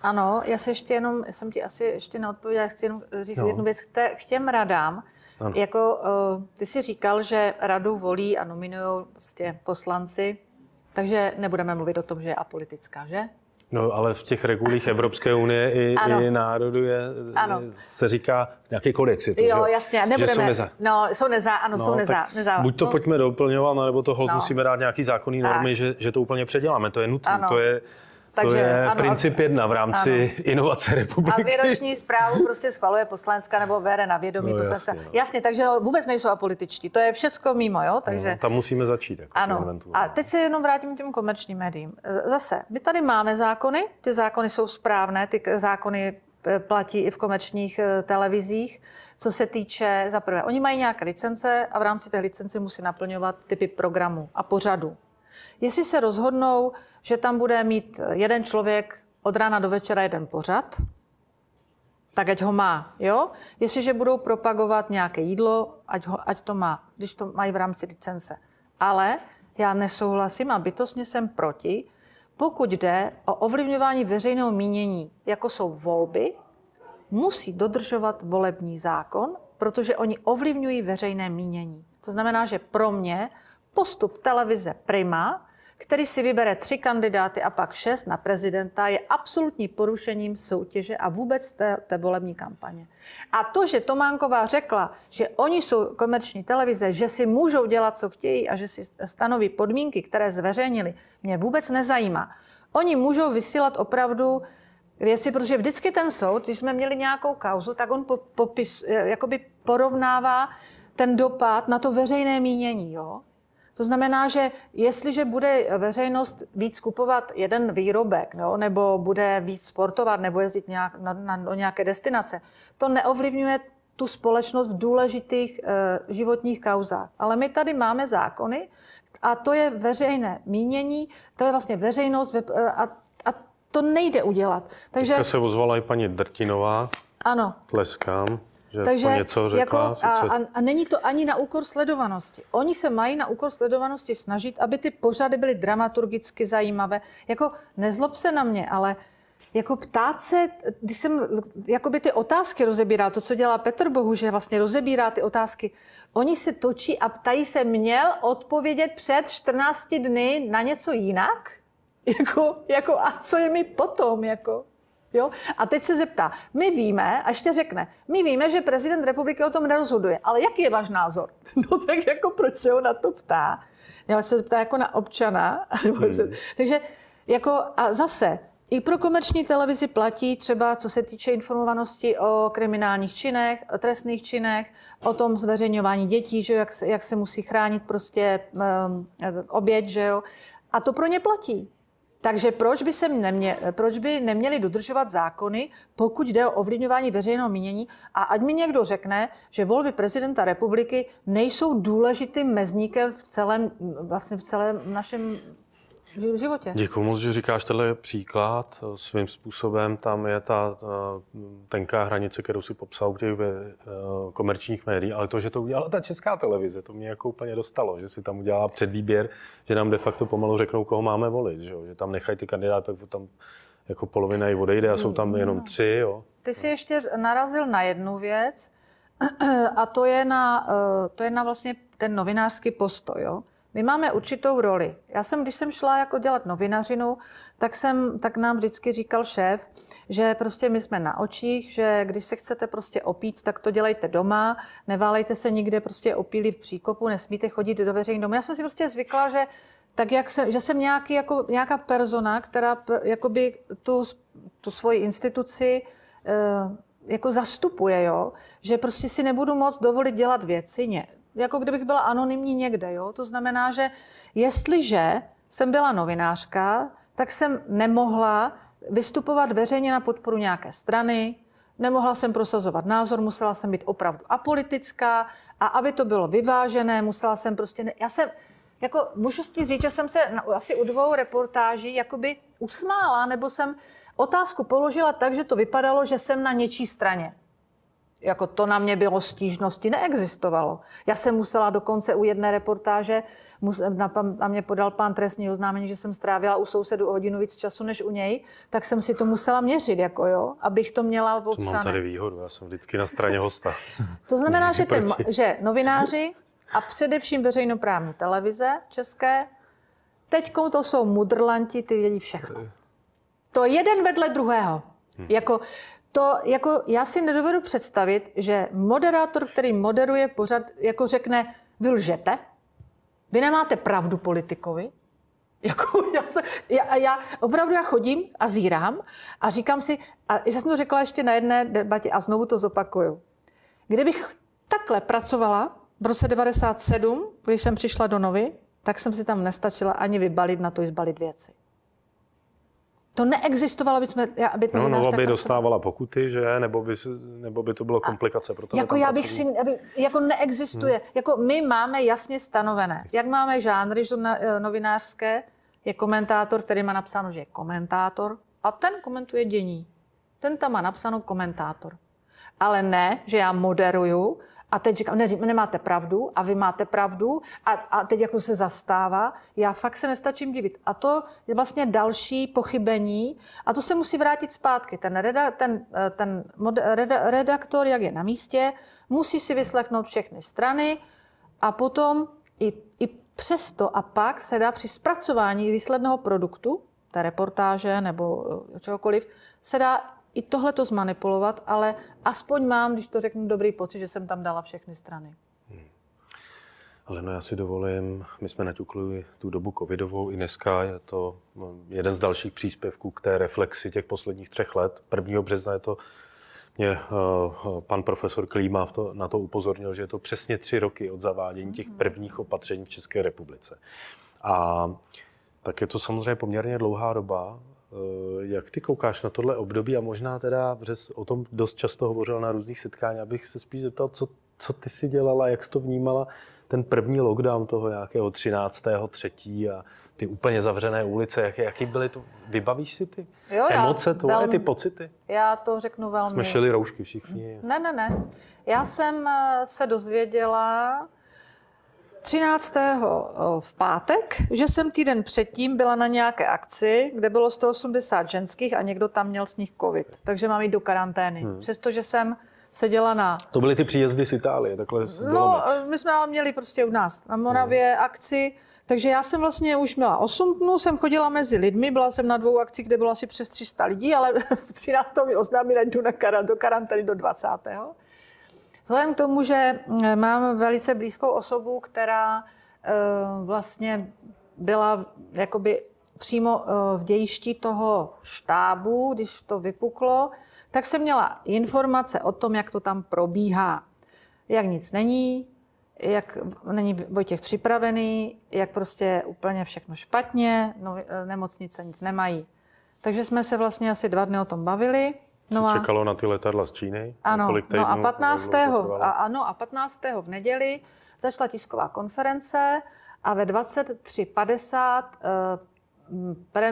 Ano, já se ještě jenom, jsem ti asi ještě neodpověděla, chci jenom říct no. jednu věc k, té, k těm radám. Ano. Jako, eh, ty si říkal, že radu volí a nominují prostě poslanci, takže nebudeme mluvit o tom, že je apolitická, že? No, ale v těch regulích Evropské unie i, i národu je, ano. se říká nějaký kodex. Je to, jo, že? jasně, nebudeme. jsou neza. No, jsou neza, ano, no, jsou neza, neza. Buď to no. pojďme doplňovat, nebo to hold no. musíme dát nějaký zákonný normy, že, že to úplně předěláme. To je nutné. To je, takže, to je ano, princip jedna v rámci ano. inovace republiky. A výroční zprávu prostě schvaluje poslanská nebo vere na vědomí no, poslanská. Jasně, no. jasně, takže vůbec nejsou apolitičtí. To je všecko mimo, jo? No, no, takže... No, tam musíme začít. Jako ano. a teď se jenom vrátím k těm komerčním médiím. E, zase, my tady máme zákony, ty zákony jsou správné, ty zákony e, platí i v komerčních e, televizích, co se týče, za prvé, oni mají nějaké licence a v rámci té licence musí naplňovat typy programu a pořadu. Jestli se rozhodnou, že tam bude mít jeden člověk od rána do večera jeden pořad, tak ať ho má, jo? Jestliže budou propagovat nějaké jídlo, ať, ho, ať to má, když to mají v rámci licence. Ale já nesouhlasím a bytostně jsem proti, pokud jde o ovlivňování veřejného mínění, jako jsou volby, musí dodržovat volební zákon, protože oni ovlivňují veřejné mínění. To znamená, že pro mě Postup televize Prima, který si vybere tři kandidáty a pak šest na prezidenta, je absolutní porušením soutěže a vůbec té, té volební kampaně. A to, že Tománková řekla, že oni jsou komerční televize, že si můžou dělat, co chtějí a že si stanoví podmínky, které zveřejnili, mě vůbec nezajímá. Oni můžou vysílat opravdu věci, protože vždycky ten soud, když jsme měli nějakou kauzu, tak on popis, eh, jakoby porovnává ten dopad na to veřejné mínění. Jo? To znamená, že jestliže bude veřejnost víc kupovat jeden výrobek, no, nebo bude víc sportovat, nebo jezdit nějak na, na, do nějaké destinace, to neovlivňuje tu společnost v důležitých e, životních kauzách. Ale my tady máme zákony a to je veřejné mínění, to je vlastně veřejnost ve, e, eh, a, a to nejde udělat. Takže Teďka se ozvala i paní Drtinová. Ano. Tleskám že Takže něco řekla. Jako, a, a, a není to ani na úkor sledovanosti. Oni se mají na úkor sledovanosti snažit, aby ty pořady byly dramaturgicky zajímavé. Jako nezlob se na mě, ale jako ptát se, když jsem jakoby ty otázky rozebíral, to, co dělá Petr Bohu, že vlastně rozebírá ty otázky, oni se točí a ptají se, měl odpovědět před 14 dny na něco jinak? Jako, jako a co je mi potom, jako? Jo? A teď se zeptá, my víme, a ještě řekne, my víme, že prezident republiky o tom nerozhoduje, ale jaký je váš názor? No tak jako proč se ho na to ptá? Já se ptá jako na občana. Hmm. takže jako a zase, i pro komerční televizi platí třeba, co se týče informovanosti o kriminálních činech, o trestných činech, o tom zveřejňování dětí, že jak, jak se musí chránit prostě um, oběť, že jo. A to pro ně platí. Takže proč by, se nemě, proč by neměli dodržovat zákony, pokud jde o ovlivňování veřejného mínění? A ať mi někdo řekne, že volby prezidenta republiky nejsou důležitým mezníkem v celém, vlastně v celém našem v životě. Děkuji moc, že říkáš tenhle příklad. Svým způsobem tam je ta eh, tenká hranice, kterou si popsal u těch eh, komerčních médií, ale to, že to udělala ta česká televize, to mě jako úplně dostalo, že si tam udělala předvýběr, že nám de facto pomalu řeknou, koho máme volit, že, že tam nechají ty kandidáty, tak tam jako polovina jich odejde a jsou tam mm. jenom tři. Jo. Ty jsi ještě narazil na jednu věc a to je na, eh, to je na vlastně ten novinářský postoj. Jo? My máme určitou roli. Já jsem, když jsem šla jako dělat novinařinu, tak, jsem, tak nám vždycky říkal šéf, že prostě my jsme na očích, že když se chcete prostě opít, tak to dělejte doma, neválejte se nikde prostě opíli v příkopu, nesmíte chodit do veřejných domů. Já jsem si prostě zvykla, že tak jak jsem, že jsem nějaký, jako, nějaká persona, která jakoby tu, tu svoji instituci eh, jako zastupuje, jo? že prostě si nebudu moc dovolit dělat věci, ně, jako kdybych byla anonymní někde. Jo? To znamená, že jestliže jsem byla novinářka, tak jsem nemohla vystupovat veřejně na podporu nějaké strany, nemohla jsem prosazovat názor, musela jsem být opravdu apolitická a aby to bylo vyvážené, musela jsem prostě... Ne... Já jsem, jako můžu tím říct, že jsem se na, asi u dvou reportáží jakoby usmála, nebo jsem otázku položila tak, že to vypadalo, že jsem na něčí straně. Jako to na mě bylo stížnosti, neexistovalo. Já jsem musela dokonce u jedné reportáže, na, mě podal pán trestní oznámení, že jsem strávila u sousedu o hodinu víc času než u něj, tak jsem si to musela měřit, jako jo, abych to měla popsané. To mám tady výhodu, já jsem vždycky na straně hosta. to znamená, že, ten, že novináři a především veřejnoprávní televize české, teď to jsou mudrlanti, ty vědí všechno. To jeden vedle druhého. Hmm. Jako to jako já si nedovedu představit, že moderátor, který moderuje pořad, jako řekne, vy lžete, vy nemáte pravdu politikovi, jako já, se, já, já opravdu já chodím a zírám a říkám si, a já jsem to řekla ještě na jedné debatě a znovu to zopakuju. Kdybych takhle pracovala v roce 97, když jsem přišla do Novy, tak jsem si tam nestačila ani vybalit na to, zbalit věci. To neexistovalo, aby, jsme, aby ten no, no, aby dostávala pokuty, že? Nebo by, nebo by to bylo komplikace pro to. Jako já bych si, aby, jako neexistuje. Hmm. Jako my máme jasně stanovené. Jak máme žánry eh, novinářské, je komentátor, který má napsáno, že je komentátor a ten komentuje dění. Ten tam má napsáno komentátor. Ale ne, že já moderuju a teď říkám, ne, nemáte pravdu a vy máte pravdu a, a teď jako se zastává, já fakt se nestačím divit. A to je vlastně další pochybení a to se musí vrátit zpátky. Ten, reda, ten, eh, ten mod, reda, redaktor, jak je na místě, musí si vyslechnout všechny strany a potom i, i přesto a pak se dá při zpracování výsledného produktu, té reportáže nebo eh, čehokoliv, se dá i tohle to zmanipulovat, ale aspoň mám, když to řeknu, dobrý pocit, že jsem tam dala všechny strany. Hmm. Ale no já si dovolím, my jsme naťukli tu dobu covidovou i dneska, je to no, jeden z dalších příspěvků k té reflexi těch posledních třech let. 1. března je to mě eh, eh, pan profesor Klíma to, na to upozornil, že je to přesně tři roky od zavádění těch mhm. prvních opatření v České republice. A tak je to samozřejmě poměrně dlouhá doba Eh, jak ty koukáš na tohle období a možná teda, o tom dost často hovořil na různých setkáních, abych se spíš zeptal, co, co ty si dělala, jak jsi to vnímala, ten první lockdown toho nějakého 13. třetí a ty úplně zavřené ulice, jak, jaký byly to, vybavíš si ty jo, emoce, já, tvoje, velmi, ty pocity? Já to řeknu velmi. Jsme šeli roušky všichni. Ne, ne, ne. Já jsem eh, se dozvěděla, 13. v pátek, že jsem týden předtím byla na nějaké akci, kde bylo 180 ženských a někdo tam měl z nich covid. Takže mám jít do karantény. Hmm. Přestože jsem seděla na... To byly ty příjezdy z Itálie, takhle z No, eh, my jsme ale měli prostě u nás na Moravě hmm. akci, takže já jsem vlastně už měla 8 dnů, jsem chodila mezi lidmi, byla jsem na dvou akcích, kde bylo asi přes 300 lidí, ale v 13. mi oznámila, jdu na do karantény do 20. Vzhledem k tomu, že eh, mám velice blízkou osobu, která eh, vlastně byla jakoby přímo eh, v dějišti toho štábu, když to vypuklo, tak jsem měla informace o tom, jak to tam probíhá. Jak nic není, jak není Vojtěch připravený, jak prostě úplně všechno špatně, no, nemocnice nic nemají. Takže jsme se vlastně asi dva dny o tom bavili No a... čekalo na ty letadla z Číny? Ano, no a 15. A, ano, a 15. v neděli začala tisková konference a ve 23.50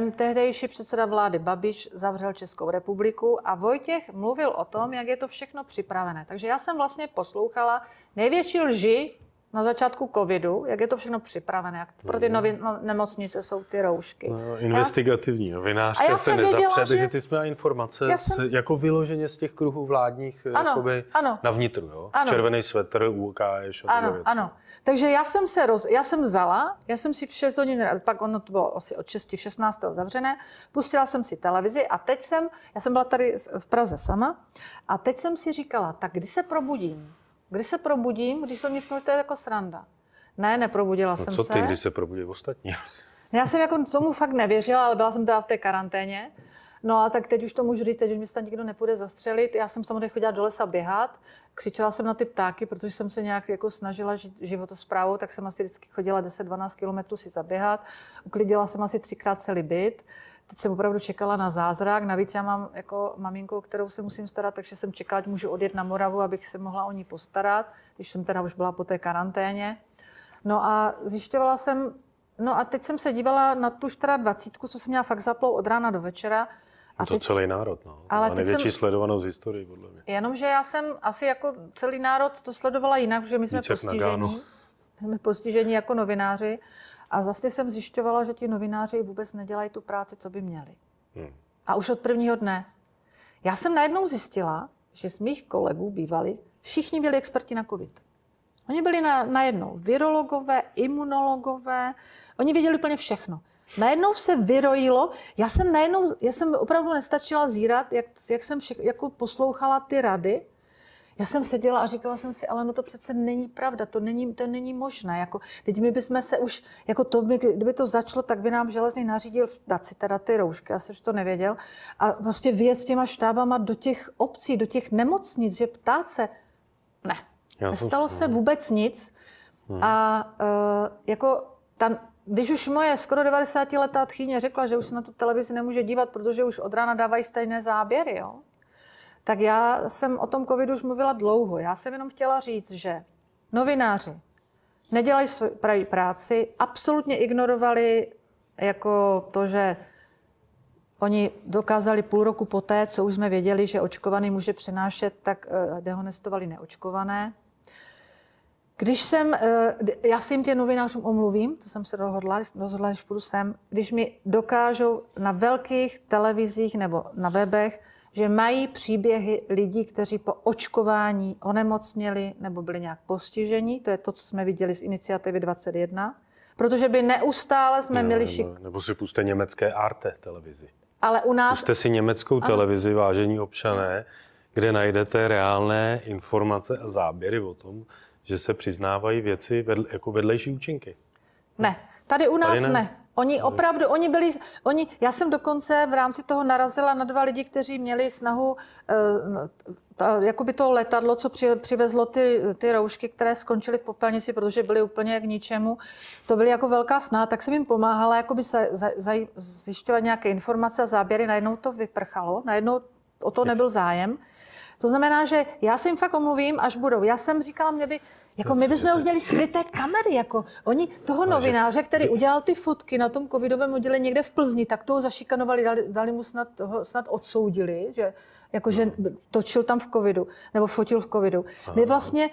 eh, tehdejší předseda vlády Babiš zavřel Českou republiku a Vojtěch mluvil o tom, jak je to všechno připravené. Takže já jsem vlastně poslouchala největší lži na začátku covidu, jak je to všechno připravené, jak pro ty mhm. nově, no, nemocnice jsou ty roušky. No, investigativní já, novinářka a já se nezapře, že... že ty jsme informace já jsem... z, jako vyloženě z těch kruhů vládních eh, ano, jakoby, ano. na vnitru, jo? Ano. Červený svetr, UKŠ a Ano, ano. Takže já jsem se roz... já jsem vzala, já jsem si v 6 hodin, pak ono to bylo asi od 6 16. zavřené, pustila jsem si televizi a teď jsem, já jsem byla tady v Praze sama, a teď jsem si říkala, tak kdy se probudím? Kdy se probudím, když jsem mě to je jako sranda. Ne, neprobudila no jsem co se. co ty, když se probudí ostatní? Já jsem jako tomu fakt nevěřila, ale byla jsem teda v té karanténě. No a tak teď už to můžu říct, teď už mě tam nikdo nepůjde zastřelit. Já jsem samozřejmě chodila do lesa běhat, křičela jsem na ty ptáky, protože jsem se nějak jako snažila žít životosprávou, tak jsem asi vždycky chodila 10-12 kilometrů si zaběhat. Uklidila jsem asi třikrát celý byt. Teď jsem opravdu čekala na zázrak. Navíc já mám jako maminku, kterou se musím starat, takže jsem čekala, ať můžu odjet na Moravu, abych se mohla o ní postarat, když jsem teda už byla po té karanténě. No a zjišťovala jsem, no a teď jsem se dívala na tu 24, co jsem měla fakt zaplou od rána do večera, no a to teď, celý národ, no. Ale a největší jsem, sledovanost v historii, podle mě. Jenomže já jsem asi jako celý národ to sledovala jinak, že my jsme Víc postižení. My jsme postižení jako novináři. A zase vlastně jsem zjišťovala, že ti novináři vůbec nedělají tu práci, co by měli. Hmm. A už od prvního dne. Já jsem najednou zjistila, že z mých kolegů bývali, všichni byli experti na COVID. Oni byli na, najednou virologové, imunologové, oni věděli úplně všechno. Najednou se vyrojilo, já jsem najednou, já jsem opravdu nestačila zírat, jak, jak jsem všech, jako poslouchala ty rady, já jsem seděla a říkala jsem si, ale no to přece není pravda, to není, to není možné. Jako, teď my bychom se už, jako to, kdyby to začalo, tak by nám železný nařídil dát si teda ty roušky, já jsem to nevěděl. A prostě vyjet s těma štábama do těch obcí, do těch nemocnic, že ptát se, ne. Já Nestalo jsem... se vůbec nic. Hmm. A uh, jako ta, když už moje skoro 90-letá tchýně řekla, že už se na tu televizi nemůže dívat, protože už od rána dávají stejné záběry, jo? Tak já jsem o tom covidu už mluvila dlouho. Já jsem jenom chtěla říct, že novináři nedělají svoji práci, absolutně ignorovali jako to, že Oni dokázali půl roku poté, co už jsme věděli, že očkovaný může přenášet, tak eh, dehonestovali neočkované. Když jsem, eh, já si jim těm novinářům omluvím, to jsem se dohodla, rozhodla, když půjdu sem, když mi dokážou na velkých televizích nebo na webech že mají příběhy lidí, kteří po očkování onemocněli nebo byli nějak postiženi. To je to, co jsme viděli z iniciativy 21. Protože by neustále jsme no, měli šik... Nebo, si puste německé Arte televizi. Ale u nás... Puste si německou ano. televizi, vážení občané, kde najdete reálné informace a záběry o tom, že se přiznávají věci vedle, jako vedlejší účinky. Ne, tady u nás tady ne. ne. Oni opravdu, oni byli, oni, já jsem dokonce v rámci toho narazila na dva lidi, kteří měli snahu, eh, ta, jakoby to letadlo, co při, přivezlo ty, ty roušky, které skončily v popelnici, protože byly úplně k ničemu, to byly jako velká snaha, tak jsem jim pomáhala, jakoby se, zaj, zjišťovat nějaké informace a záběry, najednou to vyprchalo, najednou o to nebyl zájem. To znamená, že já se jim fakt omluvím, až budou. Já jsem říkala, mě by, jako my bychom už měli skryté kamery, jako oni toho novináře, který udělal ty fotky na tom covidovém oddělení někde v Plzni, tak toho zašikanovali, dali, dali mu snad, ho snad odsoudili, že jakože no. točil tam v covidu, nebo fotil v covidu. My vlastně,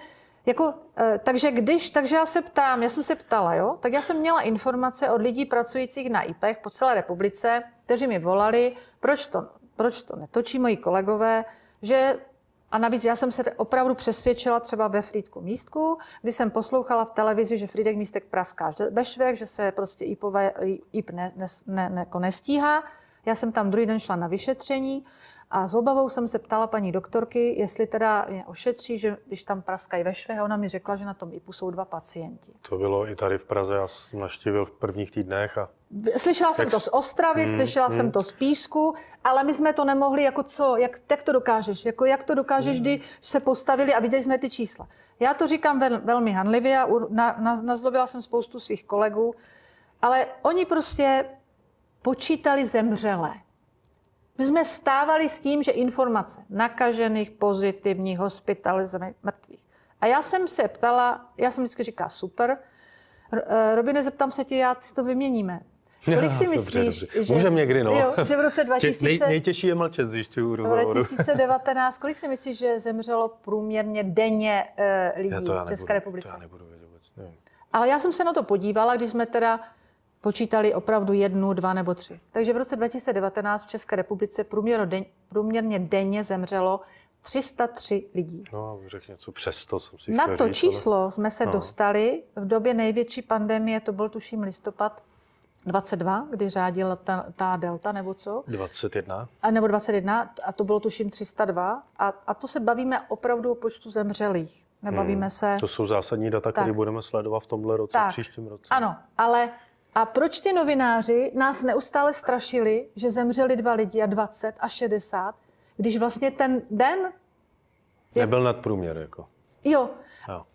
jako, eh, takže když, takže já se ptám, já jsem se ptala, jo, tak já jsem měla informace od lidí pracujících na IPech po celé republice, kteří mi volali, proč to, proč to netočí moji kolegové, že a navíc já jsem se opravdu přesvědčila třeba ve Frýdku místku, kdy jsem poslouchala v televizi, že Frýdek místek praská bešvek, že se prostě IPové, IP ne, ne, ne, ne, jako nestíhá. Já jsem tam druhý den šla na vyšetření a s obavou jsem se ptala paní doktorky, jestli teda mě ošetří, že když tam praskají ve švehe, ona mi řekla, že na tom IPU jsou dva pacienti. To bylo i tady v Praze, já jsem naštívil v prvních týdnech a Slyšela jsem to z Ostravy, hmm, slyšela hmm. jsem to z Písku, ale my jsme to nemohli, jako co, jak, jak to dokážeš, jako jak to dokážeš, hmm. když se postavili a viděli jsme ty čísla. Já to říkám vel, velmi hanlivě a na, na, nazlobila jsem spoustu svých kolegů, ale oni prostě počítali zemřelé. My jsme stávali s tím, že informace nakažených, pozitivních, hospitalizovaných, mrtvých. A já jsem se ptala, já jsem vždycky říkala super, e, Robine, zeptám se tě, já si to vyměníme. Kolik si myslíš, dobře, dobře. že... někdy, no. Jo, že v roce 2000... Nej, nejtěžší je mlčet, zjišťuju roce 2019, kolik si myslíš, že zemřelo průměrně denně e, lidí já to já v České nebudu, republice? To já nebudu vědět vůbec, Ale já jsem se na to podívala, když jsme teda počítali opravdu jednu, dva nebo tři. Takže v roce 2019 v České republice průměrně denně zemřelo 303 lidí. No a řekl něco přesto, jsem si Na to říct, číslo ale... jsme se no. dostali v době největší pandemie, to byl tuším listopad 22, kdy řádila ta, ta delta nebo co? 21. A nebo 21 a to bylo tuším 302 a, a to se bavíme opravdu o počtu zemřelých. Nebavíme hmm. se... To jsou zásadní data, které budeme sledovat v tomhle roce, tak. příštím roce. Ano, ale a proč ty novináři nás neustále strašili, že zemřeli dva lidi a 20 a 60, když vlastně ten den... Je... Nebyl nad jako. Jo. jo.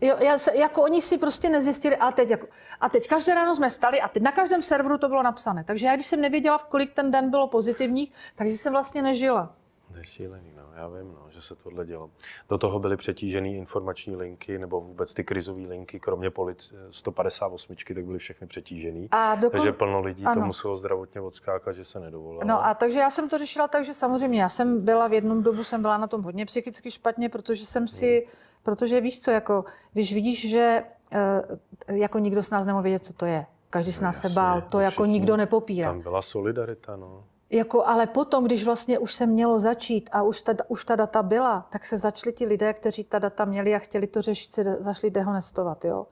Jo, já se, jako oni si prostě nezjistili, a teď, jako, a teď každé ráno jsme stali a teď na každém serveru to bylo napsané. Takže já, když jsem nevěděla, v kolik ten den bylo pozitivních, takže jsem vlastně nežila. To je šílený, no já vím, no, že se tohle dělo. Do toho byly přetížené informační linky nebo vůbec ty krizové linky, kromě polic 158, tak byly všechny přetížené. Dokon... Takže plno lidí ano. to muselo zdravotně odskákat, že se nedovolilo. No a takže já jsem to řešila tak, že samozřejmě já jsem byla v jednom dobu, jsem byla na tom hodně psychicky špatně, protože jsem si, hmm. protože víš co, jako když vidíš, že eh, jako nikdo z nás nemohl vědět, co to je. Každý z nás no, jasně, se bál, to jako nikdo nepopírá. Tam byla solidarita, no. Jako, ale potom, když vlastně už se mělo začít a už ta, už ta data byla, tak se začali ti lidé, kteří ta data měli a chtěli to řešit, se zašli dehonestovat. Jo?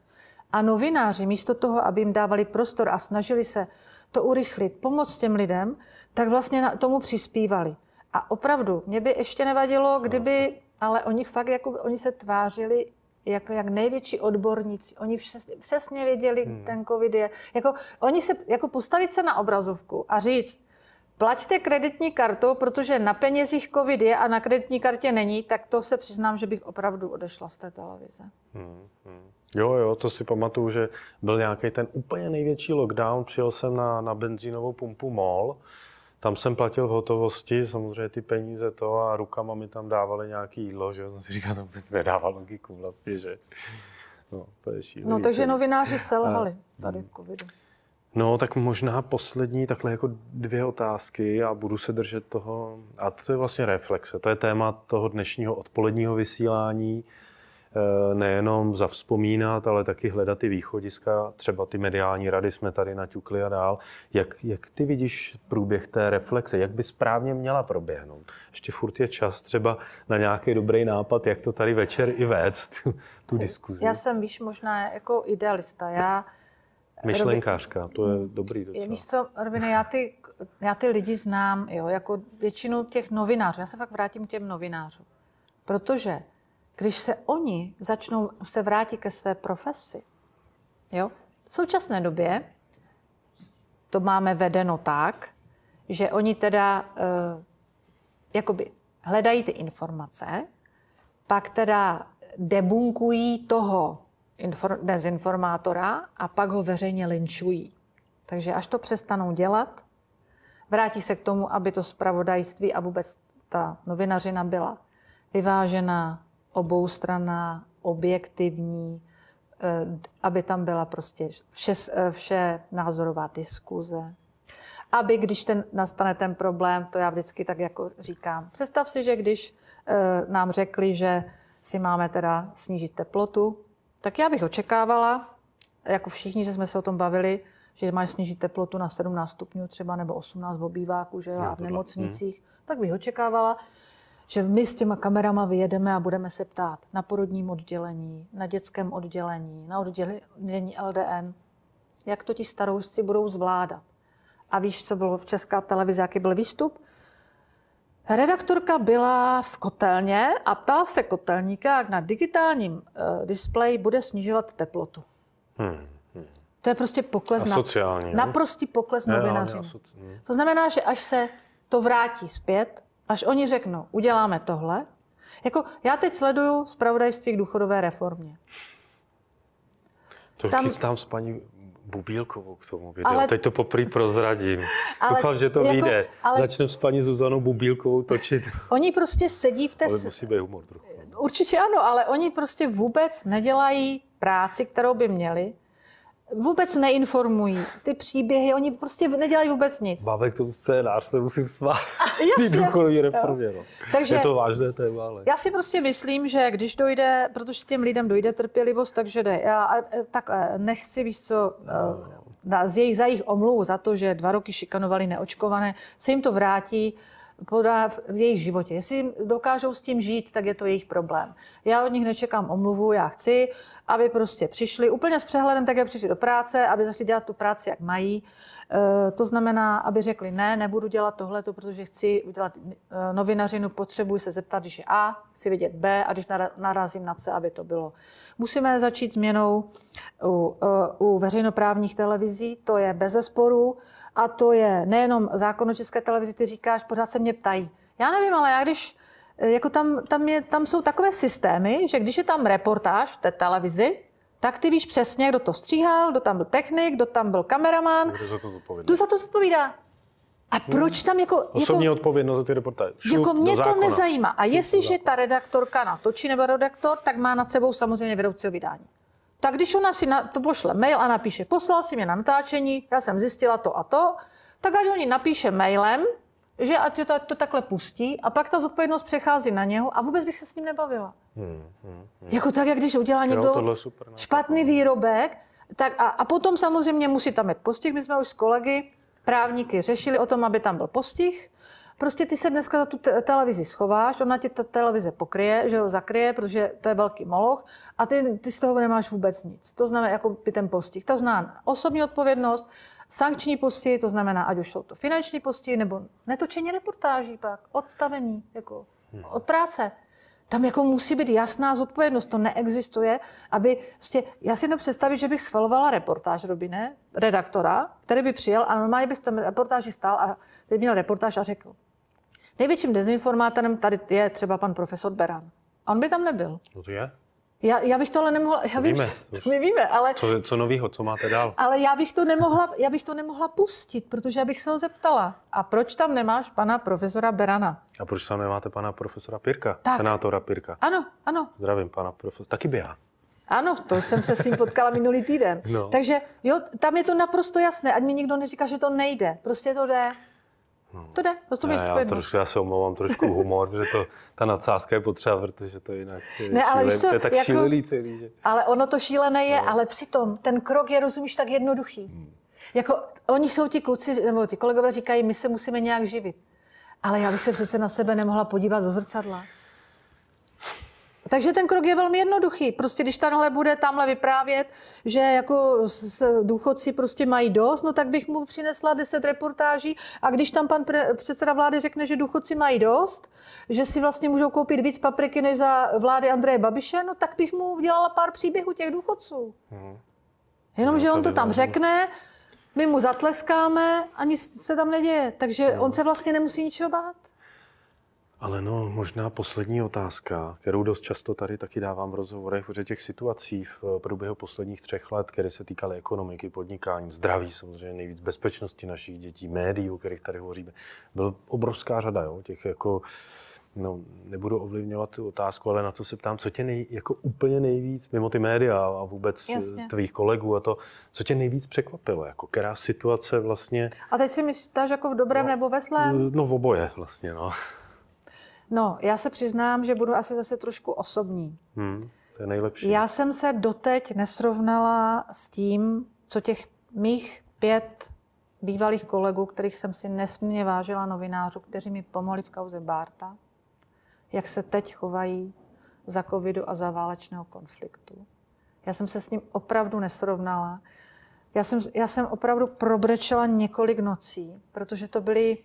A novináři, místo toho, aby jim dávali prostor a snažili se to urychlit, pomoct těm lidem, tak vlastně na, tomu přispívali. A opravdu, mě by ještě nevadilo, kdyby, ale oni fakt, jako oni se tvářili, jako jak největší odborníci. Oni přesně věděli, hmm. ten covid je. Jako, oni se, jako postavit se na obrazovku a říct, Plaťte kreditní kartou, protože na penězích covid je a na kreditní kartě není, tak to se přiznám, že bych opravdu odešla z té televize. Hmm, hmm. Jo, jo, to si pamatuju, že byl nějaký ten úplně největší lockdown. Přijel jsem na, na benzínovou pumpu MOL, tam jsem platil v hotovosti, samozřejmě ty peníze to a rukama mi tam dávali nějaký jídlo, že jo, jsem si říkal, to vůbec nedává logiku vlastně, že... No, to je šílený. No, takže novináři selhali tady v hmm. covidu. No, tak možná poslední takhle jako dvě otázky a budu se držet toho. A to je vlastně reflexe. To je téma toho dnešního odpoledního vysílání. E, nejenom zavzpomínat, ale taky hledat ty východiska. Třeba ty mediální rady jsme tady naťukli a dál. Jak, jak ty vidíš průběh té reflexe? Jak by správně měla proběhnout? Ještě furt je čas třeba na nějaký dobrý nápad, jak to tady večer i vést, tu, tu diskuzi. Já jsem, víš, možná jako idealista. Já Myšlenkářka, to je mm. dobrý docela. Víš co, Robine, já ty, já ty lidi znám, jo, jako většinu těch novinářů. Já se fakt vrátím k těm novinářům. Protože když se oni začnou se vrátit ke své profesi, jo, v současné době to máme vedeno tak, že oni teda eh, jakoby hledají ty informace, pak teda debunkují toho, dezinformátora a pak ho veřejně linčují. Takže až to přestanou dělat, vrátí se k tomu, aby to spravodajství a vůbec ta novinařina byla vyvážená, oboustraná, objektivní, eh, aby tam byla prostě vše, eh, vše názorová diskuze. Aby když ten, nastane ten problém, to já vždycky tak jako říkám. Představ si, že když eh, nám řekli, že si máme teda snížit teplotu, tak já bych očekávala, jako všichni, že jsme se o tom bavili, že máš snížit teplotu na 17 stupňů třeba nebo 18 v obýváku že, a v nemocnicích, hmm. tak bych očekávala, že my s těma kamerama vyjedeme a budeme se ptát na porodním oddělení, na dětském oddělení, na oddělení LDN, jak to ti staroušci budou zvládat. A víš, co bylo v česká televizi, jaký byl výstup? Redaktorka byla v kotelně a ptala se kotelníka, jak na digitálním uh, displeji bude snižovat teplotu. Hmm, hmm. To je prostě pokles na, naprostý pokles ne, novinařů. Hmm. To znamená, že až se to vrátí zpět, až oni řeknou, uděláme tohle. Jako já teď sleduju zpravodajství k důchodové reformě. To tam, chystám s paní Bubílkovou k tomu videu. Ale... Teď to poprý prozradím. ale Doufám, že to jako, vyjde. Ale... Začnu s paní Zuzanou Bubílkovou točit. Oni prostě sedí v té... Ale musí být humor trochu. No. Určitě ano, ale oni prostě vůbec nedělají práci, kterou by měli vůbec neinformují ty příběhy, oni prostě nedělají vůbec nic. Máme k tomu scénář, se musím smát. Jasně. reformě, no. Takže je to vážné téma, ale... Já si prostě myslím, že když dojde, protože těm lidem dojde trpělivost, takže jde. Já e, tak nechci, víš co, no. E, no. z jejich, za jejich omluvu za to, že dva roky šikanovali neočkované, se jim to vrátí, podá v jejich životě. Jestli dokážou s tím žít, tak je to jejich problém. Já od nich nečekám omluvu, já chci, aby prostě přišli úplně s přehledem, tak jak přišli do práce, aby začali dělat tu práci, jak mají. E, to znamená, aby řekli ne, nebudu dělat tohle, protože chci udělat e, novinařinu, potřebuji se zeptat, když je A, chci vidět B a když narazím na C, aby to bylo. Musíme začít změnou u, e, u veřejnoprávních televizí, to je bez zesporu a to je nejenom zákon o České televizi, ty říkáš, pořád se mě ptají. Já nevím, ale já když, eh, jako tam, tam, je, tam jsou takové systémy, že když je tam reportáž v té televizi, tak ty víš přesně, kdo to stříhal, kdo tam byl technik, kdo tam byl kameraman. Kdo za to zodpovídá. Kdo za to zodpovídá. A proč hmm. tam jako... jako Osobní jako, odpovědnost za ty reportáže. Jako mě to nezajímá. A jestliže ta redaktorka natočí nebo redaktor, tak má nad sebou samozřejmě vedoucího vydání tak když ona si na, to pošle mail a napíše, poslal si mě na natáčení, já jsem zjistila to a to, tak ať oni napíše mailem, že ať to, to, to takhle pustí a pak ta zodpovědnost přechází na něho a vůbec bych se s ním nebavila. Hmm, hmm, hmm. Jako tak, jak když udělá někdo jo, super, no. špatný výrobek, tak a, a potom samozřejmě musí tam mít postih. My jsme už s kolegy právníky řešili o tom, aby tam byl postih, Prostě ty se dneska za tu te- televizi schováš, ona ti ta televize pokryje, že ho zakryje, protože to je velký moloch a ty, ty z toho nemáš vůbec nic. To znamená jako by ten postih. To znamená osobní odpovědnost, sankční postih, to znamená, ať už jsou to finanční postih, nebo netočení reportáží pak, odstavení jako no. od práce. Tam jako musí být jasná zodpovědnost, to neexistuje, aby prostě, já si představit, že bych svalovala reportáž Robine, redaktora, který by přijel a normálně bych v tom reportáži stál a teď měl reportáž a řekl, Největším dezinformátorem tady je třeba pan profesor Beran. on by tam nebyl. No to je. Já, já bych to ale nemohla, já víme, to my víme, ale... Co, co novýho, co máte dál? Ale já bych, to nemohla, já bych to nemohla pustit, protože já bych se ho zeptala. A proč tam nemáš pana profesora Berana? A proč tam nemáte pana profesora Pirka, tak. senátora Pirka? Ano, ano. Zdravím pana profesora, taky běhá. Ano, to jsem se s ním potkala minulý týden. No. Takže jo, tam je to naprosto jasné, ať mi nikdo neříká, že to nejde. Prostě to jde. No. To jde, to ne, já, trošku, já se omlouvám trošku humor, že to, ta nadsázka je potřeba, protože to jinak je ne, ale šíle, to je tak jako, šílený celý. Že... Ale ono to šílené je, no. ale přitom ten krok je, rozumíš, tak jednoduchý. Hmm. Jako, oni jsou ti kluci, nebo ti kolegové říkají, my se musíme nějak živit. Ale já bych se přece na sebe nemohla podívat do zrcadla. Takže ten krok je velmi jednoduchý. Prostě když tenhle bude tamhle vyprávět, že jako důchodci prostě mají dost, no tak bych mu přinesla 10 reportáží a když tam pan pre, předseda vlády řekne, že důchodci mají dost, že si vlastně můžou koupit víc papriky než za vlády Andreje Babiše, no tak bych mu udělala pár příběhů těch důchodců. Mhm. Jenomže no, on to tam řekne, my mu zatleskáme a nic se tam neděje. Takže mhm. on se vlastně nemusí ničeho bát. Ale no, možná poslední otázka, kterou dost často tady taky dávám v rozhovorech, protože těch situací v eh, průběhu posledních třech let, které se týkaly ekonomiky, podnikání, zdraví samozřejmě nejvíc, bezpečnosti našich dětí, médií, o kterých tady hovoříme, byla obrovská řada, jo, těch jako No, nebudu ovlivňovat tu otázku, ale na to se ptám, co tě nej, jako úplně nejvíc, mimo ty média a vůbec eh, Jasně. tvých kolegů a to, co tě nejvíc překvapilo, jako která situace vlastně... A teď si myslíš, jako v dobrém no, nebo ve zlém? No v oboje vlastně, no. No, já se přiznám, že budu asi zase trošku osobní. Hmm, to je nejlepší. Já jsem se doteď nesrovnala s tím, co těch mých pět bývalých kolegů, kterých jsem si nesmírně vážila novinářů, kteří mi pomohli v kauze Bárta, jak se teď chovají za covidu a za válečného konfliktu. Já jsem se s ním opravdu nesrovnala. Já jsem, já jsem opravdu probrečela několik nocí, protože to byly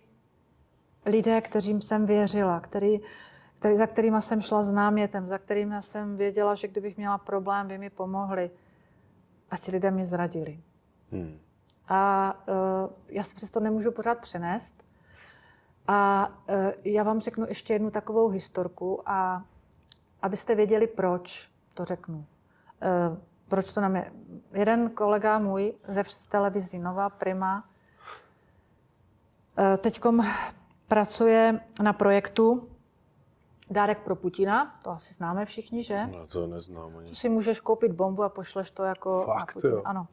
lidé, kterým jsem věřila, který, který, za kterýma jsem šla s námětem, za kterým jsem věděla, že kdybych měla problém, by mi pomohli. A ti lidé mi zradili. Hmm. A uh, já si přesto nemůžu pořád přenést. A uh, já vám řeknu ještě jednu takovou historku a abyste věděli, proč to řeknu. Uh, proč to nám je. Jeden kolega můj ze televizí Nova Prima, Teďkom pracuje na projektu Dárek pro Putina, to asi známe všichni, že? No, to neznám ani. Si můžeš koupit bombu a pošleš to jako Fakt, na Jo. Ano.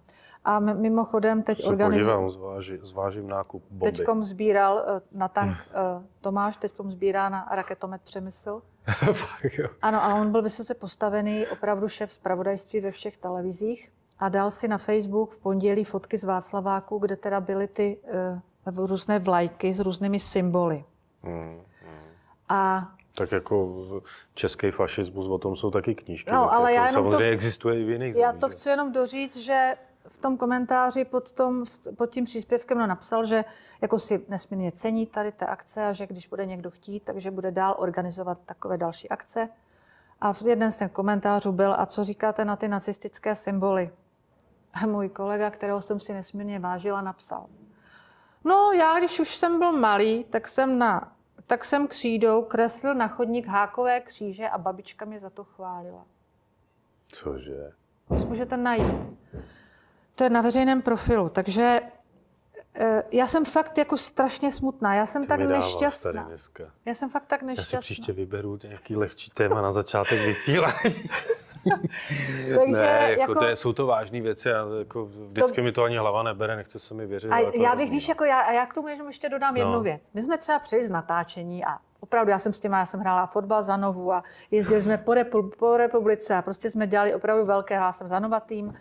A mimochodem teď organizuje... Zváži, zvážím nákup bomby. Teďkom sbíral eh, na tank eh, Tomáš, teďkom sbírá na raketomet Přemysl. Fakt, jo. Ano, a on byl vysoce postavený, opravdu šéf zpravodajství ve všech televizích. A dal si na Facebook v pondělí fotky z Václaváku, kde teda byly ty eh, různé vlajky s různými symboly. Hmm. A tak jako český fašismus, o tom jsou taky knížky. No, ale jako já jenom samozřejmě to chci, existuje i v jiných Já zemích. to chci jenom doříct, že v tom komentáři pod, tom, pod tím příspěvkem no, napsal, že jako si nesmírně cení tady té akce a že když bude někdo chtít, takže bude dál organizovat takové další akce. A v jeden z těch komentářů byl, a co říkáte na ty nacistické symboly? A můj kolega, kterého jsem si nesmírně vážila, napsal. No, já když už jsem byl malý, tak jsem na tak jsem křídou kreslil na chodník hákové kříže a babička mě za to chválila. Cože? To můžete najít. To je na veřejném profilu, takže Eh, já jsem fakt jako strašně smutná. Já jsem Ty tak nešťastná. Já jsem fakt tak nešťastná. Já si příště vyberu nějaký lehčí téma na začátek vysílání. Takže ne, jako, jako to je, jsou to vážné věci. a jako, vždycky to, mi to ani hlava nebere, nechce se mi věřit. A jako, já bych, víš, jako já, a já k tomu jenom ještě dodám no. jednu věc. My jsme třeba přijeli z natáčení a opravdu já jsem s těma, já jsem hrála fotbal za Novu a jezdili jsme po, repu, po republice a prostě jsme dělali opravdu velké, hrála jsem za Nova tým.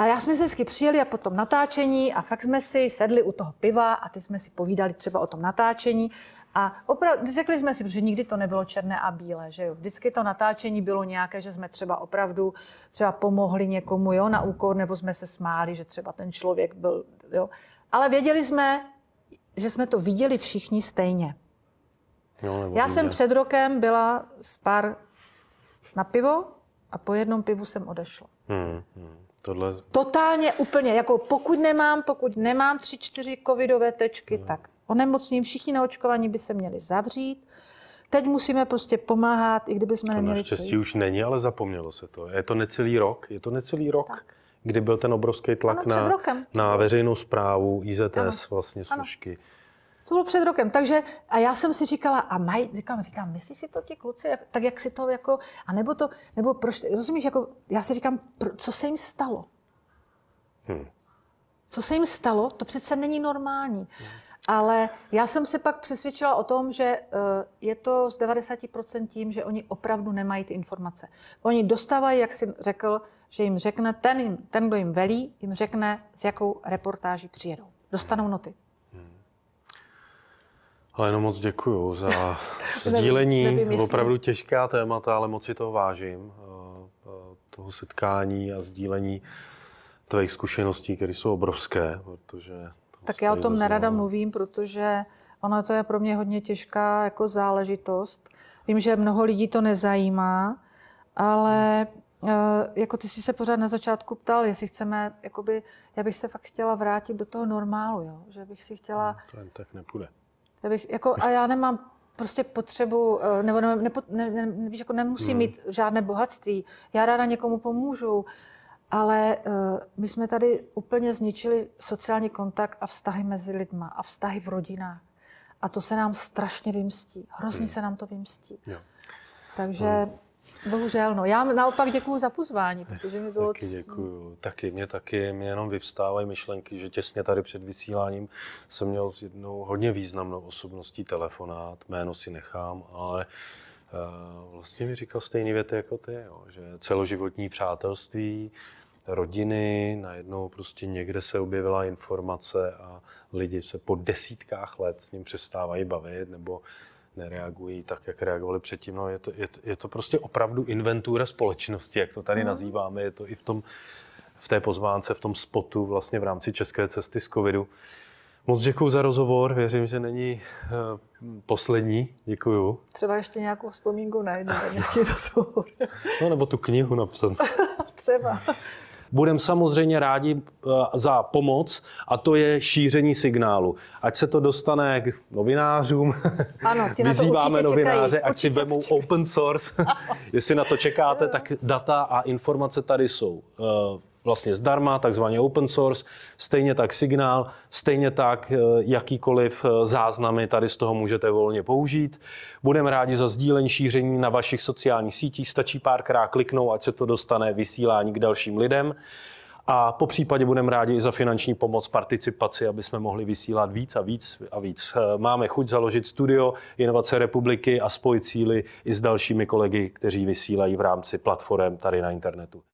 A já jsme se hezky přijeli a potom natáčení a fakt jsme si sedli u toho piva a ty jsme si povídali třeba o tom natáčení. A opravdu, řekli jsme si, že nikdy to nebylo černé a bílé, že jo. Vždycky to natáčení bylo nějaké, že jsme třeba opravdu třeba pomohli někomu, jo, na úkor, nebo jsme se smáli, že třeba ten člověk byl, jo. Ale věděli jsme, že jsme to viděli všichni stejně. No, Já jsem před rokem byla s pár na pivo a po jednom pivu jsem odešla. Hmm, hmm. Tohle... Totálně úplně, jako pokud nemám, pokud nemám tři, čtyři covidové tečky, hmm. tak onemocním, všichni na očkování by se měli zavřít. Teď musíme prostě pomáhat, i kdyby jsme to neměli naštěstí už není, ale zapomnělo se to. Je to necelý rok, je to necelý rok, tak. kdy byl ten obrovský tlak ano, na, na veřejnou zprávu, IZS ano. vlastně ano. složky. Ano to bylo před rokem. Takže a já jsem si říkala, a maj, říkám, říkám, myslí si to ti kluci, jak, tak jak si to jako, a nebo to, nebo proč, rozumíš, jako, já si říkám, pro, co se jim stalo? Hmm. Co se jim stalo, to přece není normální. Hmm. Ale já jsem se pak přesvědčila o tom, že eh, je to z 90% tím, že oni opravdu nemají ty informace. Oni dostávají, jak jsi řekl, že jim řekne ten, jim, ten kdo jim velí, jim řekne, s jakou reportáží přijedou. Dostanou noty. Ale no, jenom moc děkuju za sdílení. Opravdu těžká témata, ale moc si toho vážím. Eh, eh, toho setkání a sdílení tvých zkušeností, které jsou obrovské, protože... tak já o tom nerada mluvím, protože ono to je pro mě hodně těžká jako záležitost. Vím, že mnoho lidí to nezajímá, ale eh, jako ty jsi se pořád na začátku ptal, jestli chceme, jakoby, já bych se fakt chtěla vrátit do toho normálu, jo? že bych si chtěla... No, to jen tak nepůjde. Já bych, jako, a já nemám prostě potřebu, eh, nebo ne, ne, ne, ne, ne, jako nemusím hmm. mít žádné bohatství. Já ráda někomu pomůžu, ale uh, my jsme tady úplně zničili sociální kontakt a vztahy mezi lidma a vztahy v rodinách. A to se nám strašně vymstí. Hrozně hmm. se nám to vymstí. Jo. Takže... Hmm. Bohužel, no. Já naopak děkuji za pozvání, protože mi bylo... Taky děkuji. Taky, mě taky, mě jenom vyvstávají myšlenky, že těsně tady před vysíláním jsem měl s jednou hodně významnou osobností telefonát, jméno si nechám, ale uh, vlastně mi říkal stejný věty jako ty, jo, že celoživotní přátelství, rodiny, najednou prostě někde se objevila informace a lidi se po desítkách let s ním přestávají bavit, nebo nereagují tak, jak reagovali předtím. No, je, to, je, to, je to prostě opravdu inventura společnosti, jak to tady mm. nazýváme. Je to i v tom v té pozvánce, v tom spotu vlastně v rámci České cesty z covidu. Moc děkuji za rozhovor, věřím, že není uh, poslední. Děkuju. Třeba ještě nějakou vzpomínku najdu, nějaký rozhovor. No nebo tu knihu napsat. Třeba budeme samozřejmě rádi eh, za pomoc a to je šíření signálu. Ať se to dostane k novinářům, ano, ti vyzýváme na to novináře, čekají. ať určitě si vemou open source. Jestli na to čekáte, tak data a informace tady jsou eh, vlastně zdarma, takzvaně open source, stejně tak signál, stejně tak eh, jakýkoliv eh, záznamy tady z toho můžete volně použít. Budeme rádi za sdílení, šíření na vašich sociálních sítích, stačí párkrát kliknout, ať se to dostane vysílání k dalším lidem. A po případě budeme rádi i za finanční pomoc, participaci, aby jsme mohli vysílat víc a víc a víc. Eh, máme chuť založit studio Inovace republiky a spojit cíly i s dalšími kolegy, kteří vysílají v rámci platform tady na internetu.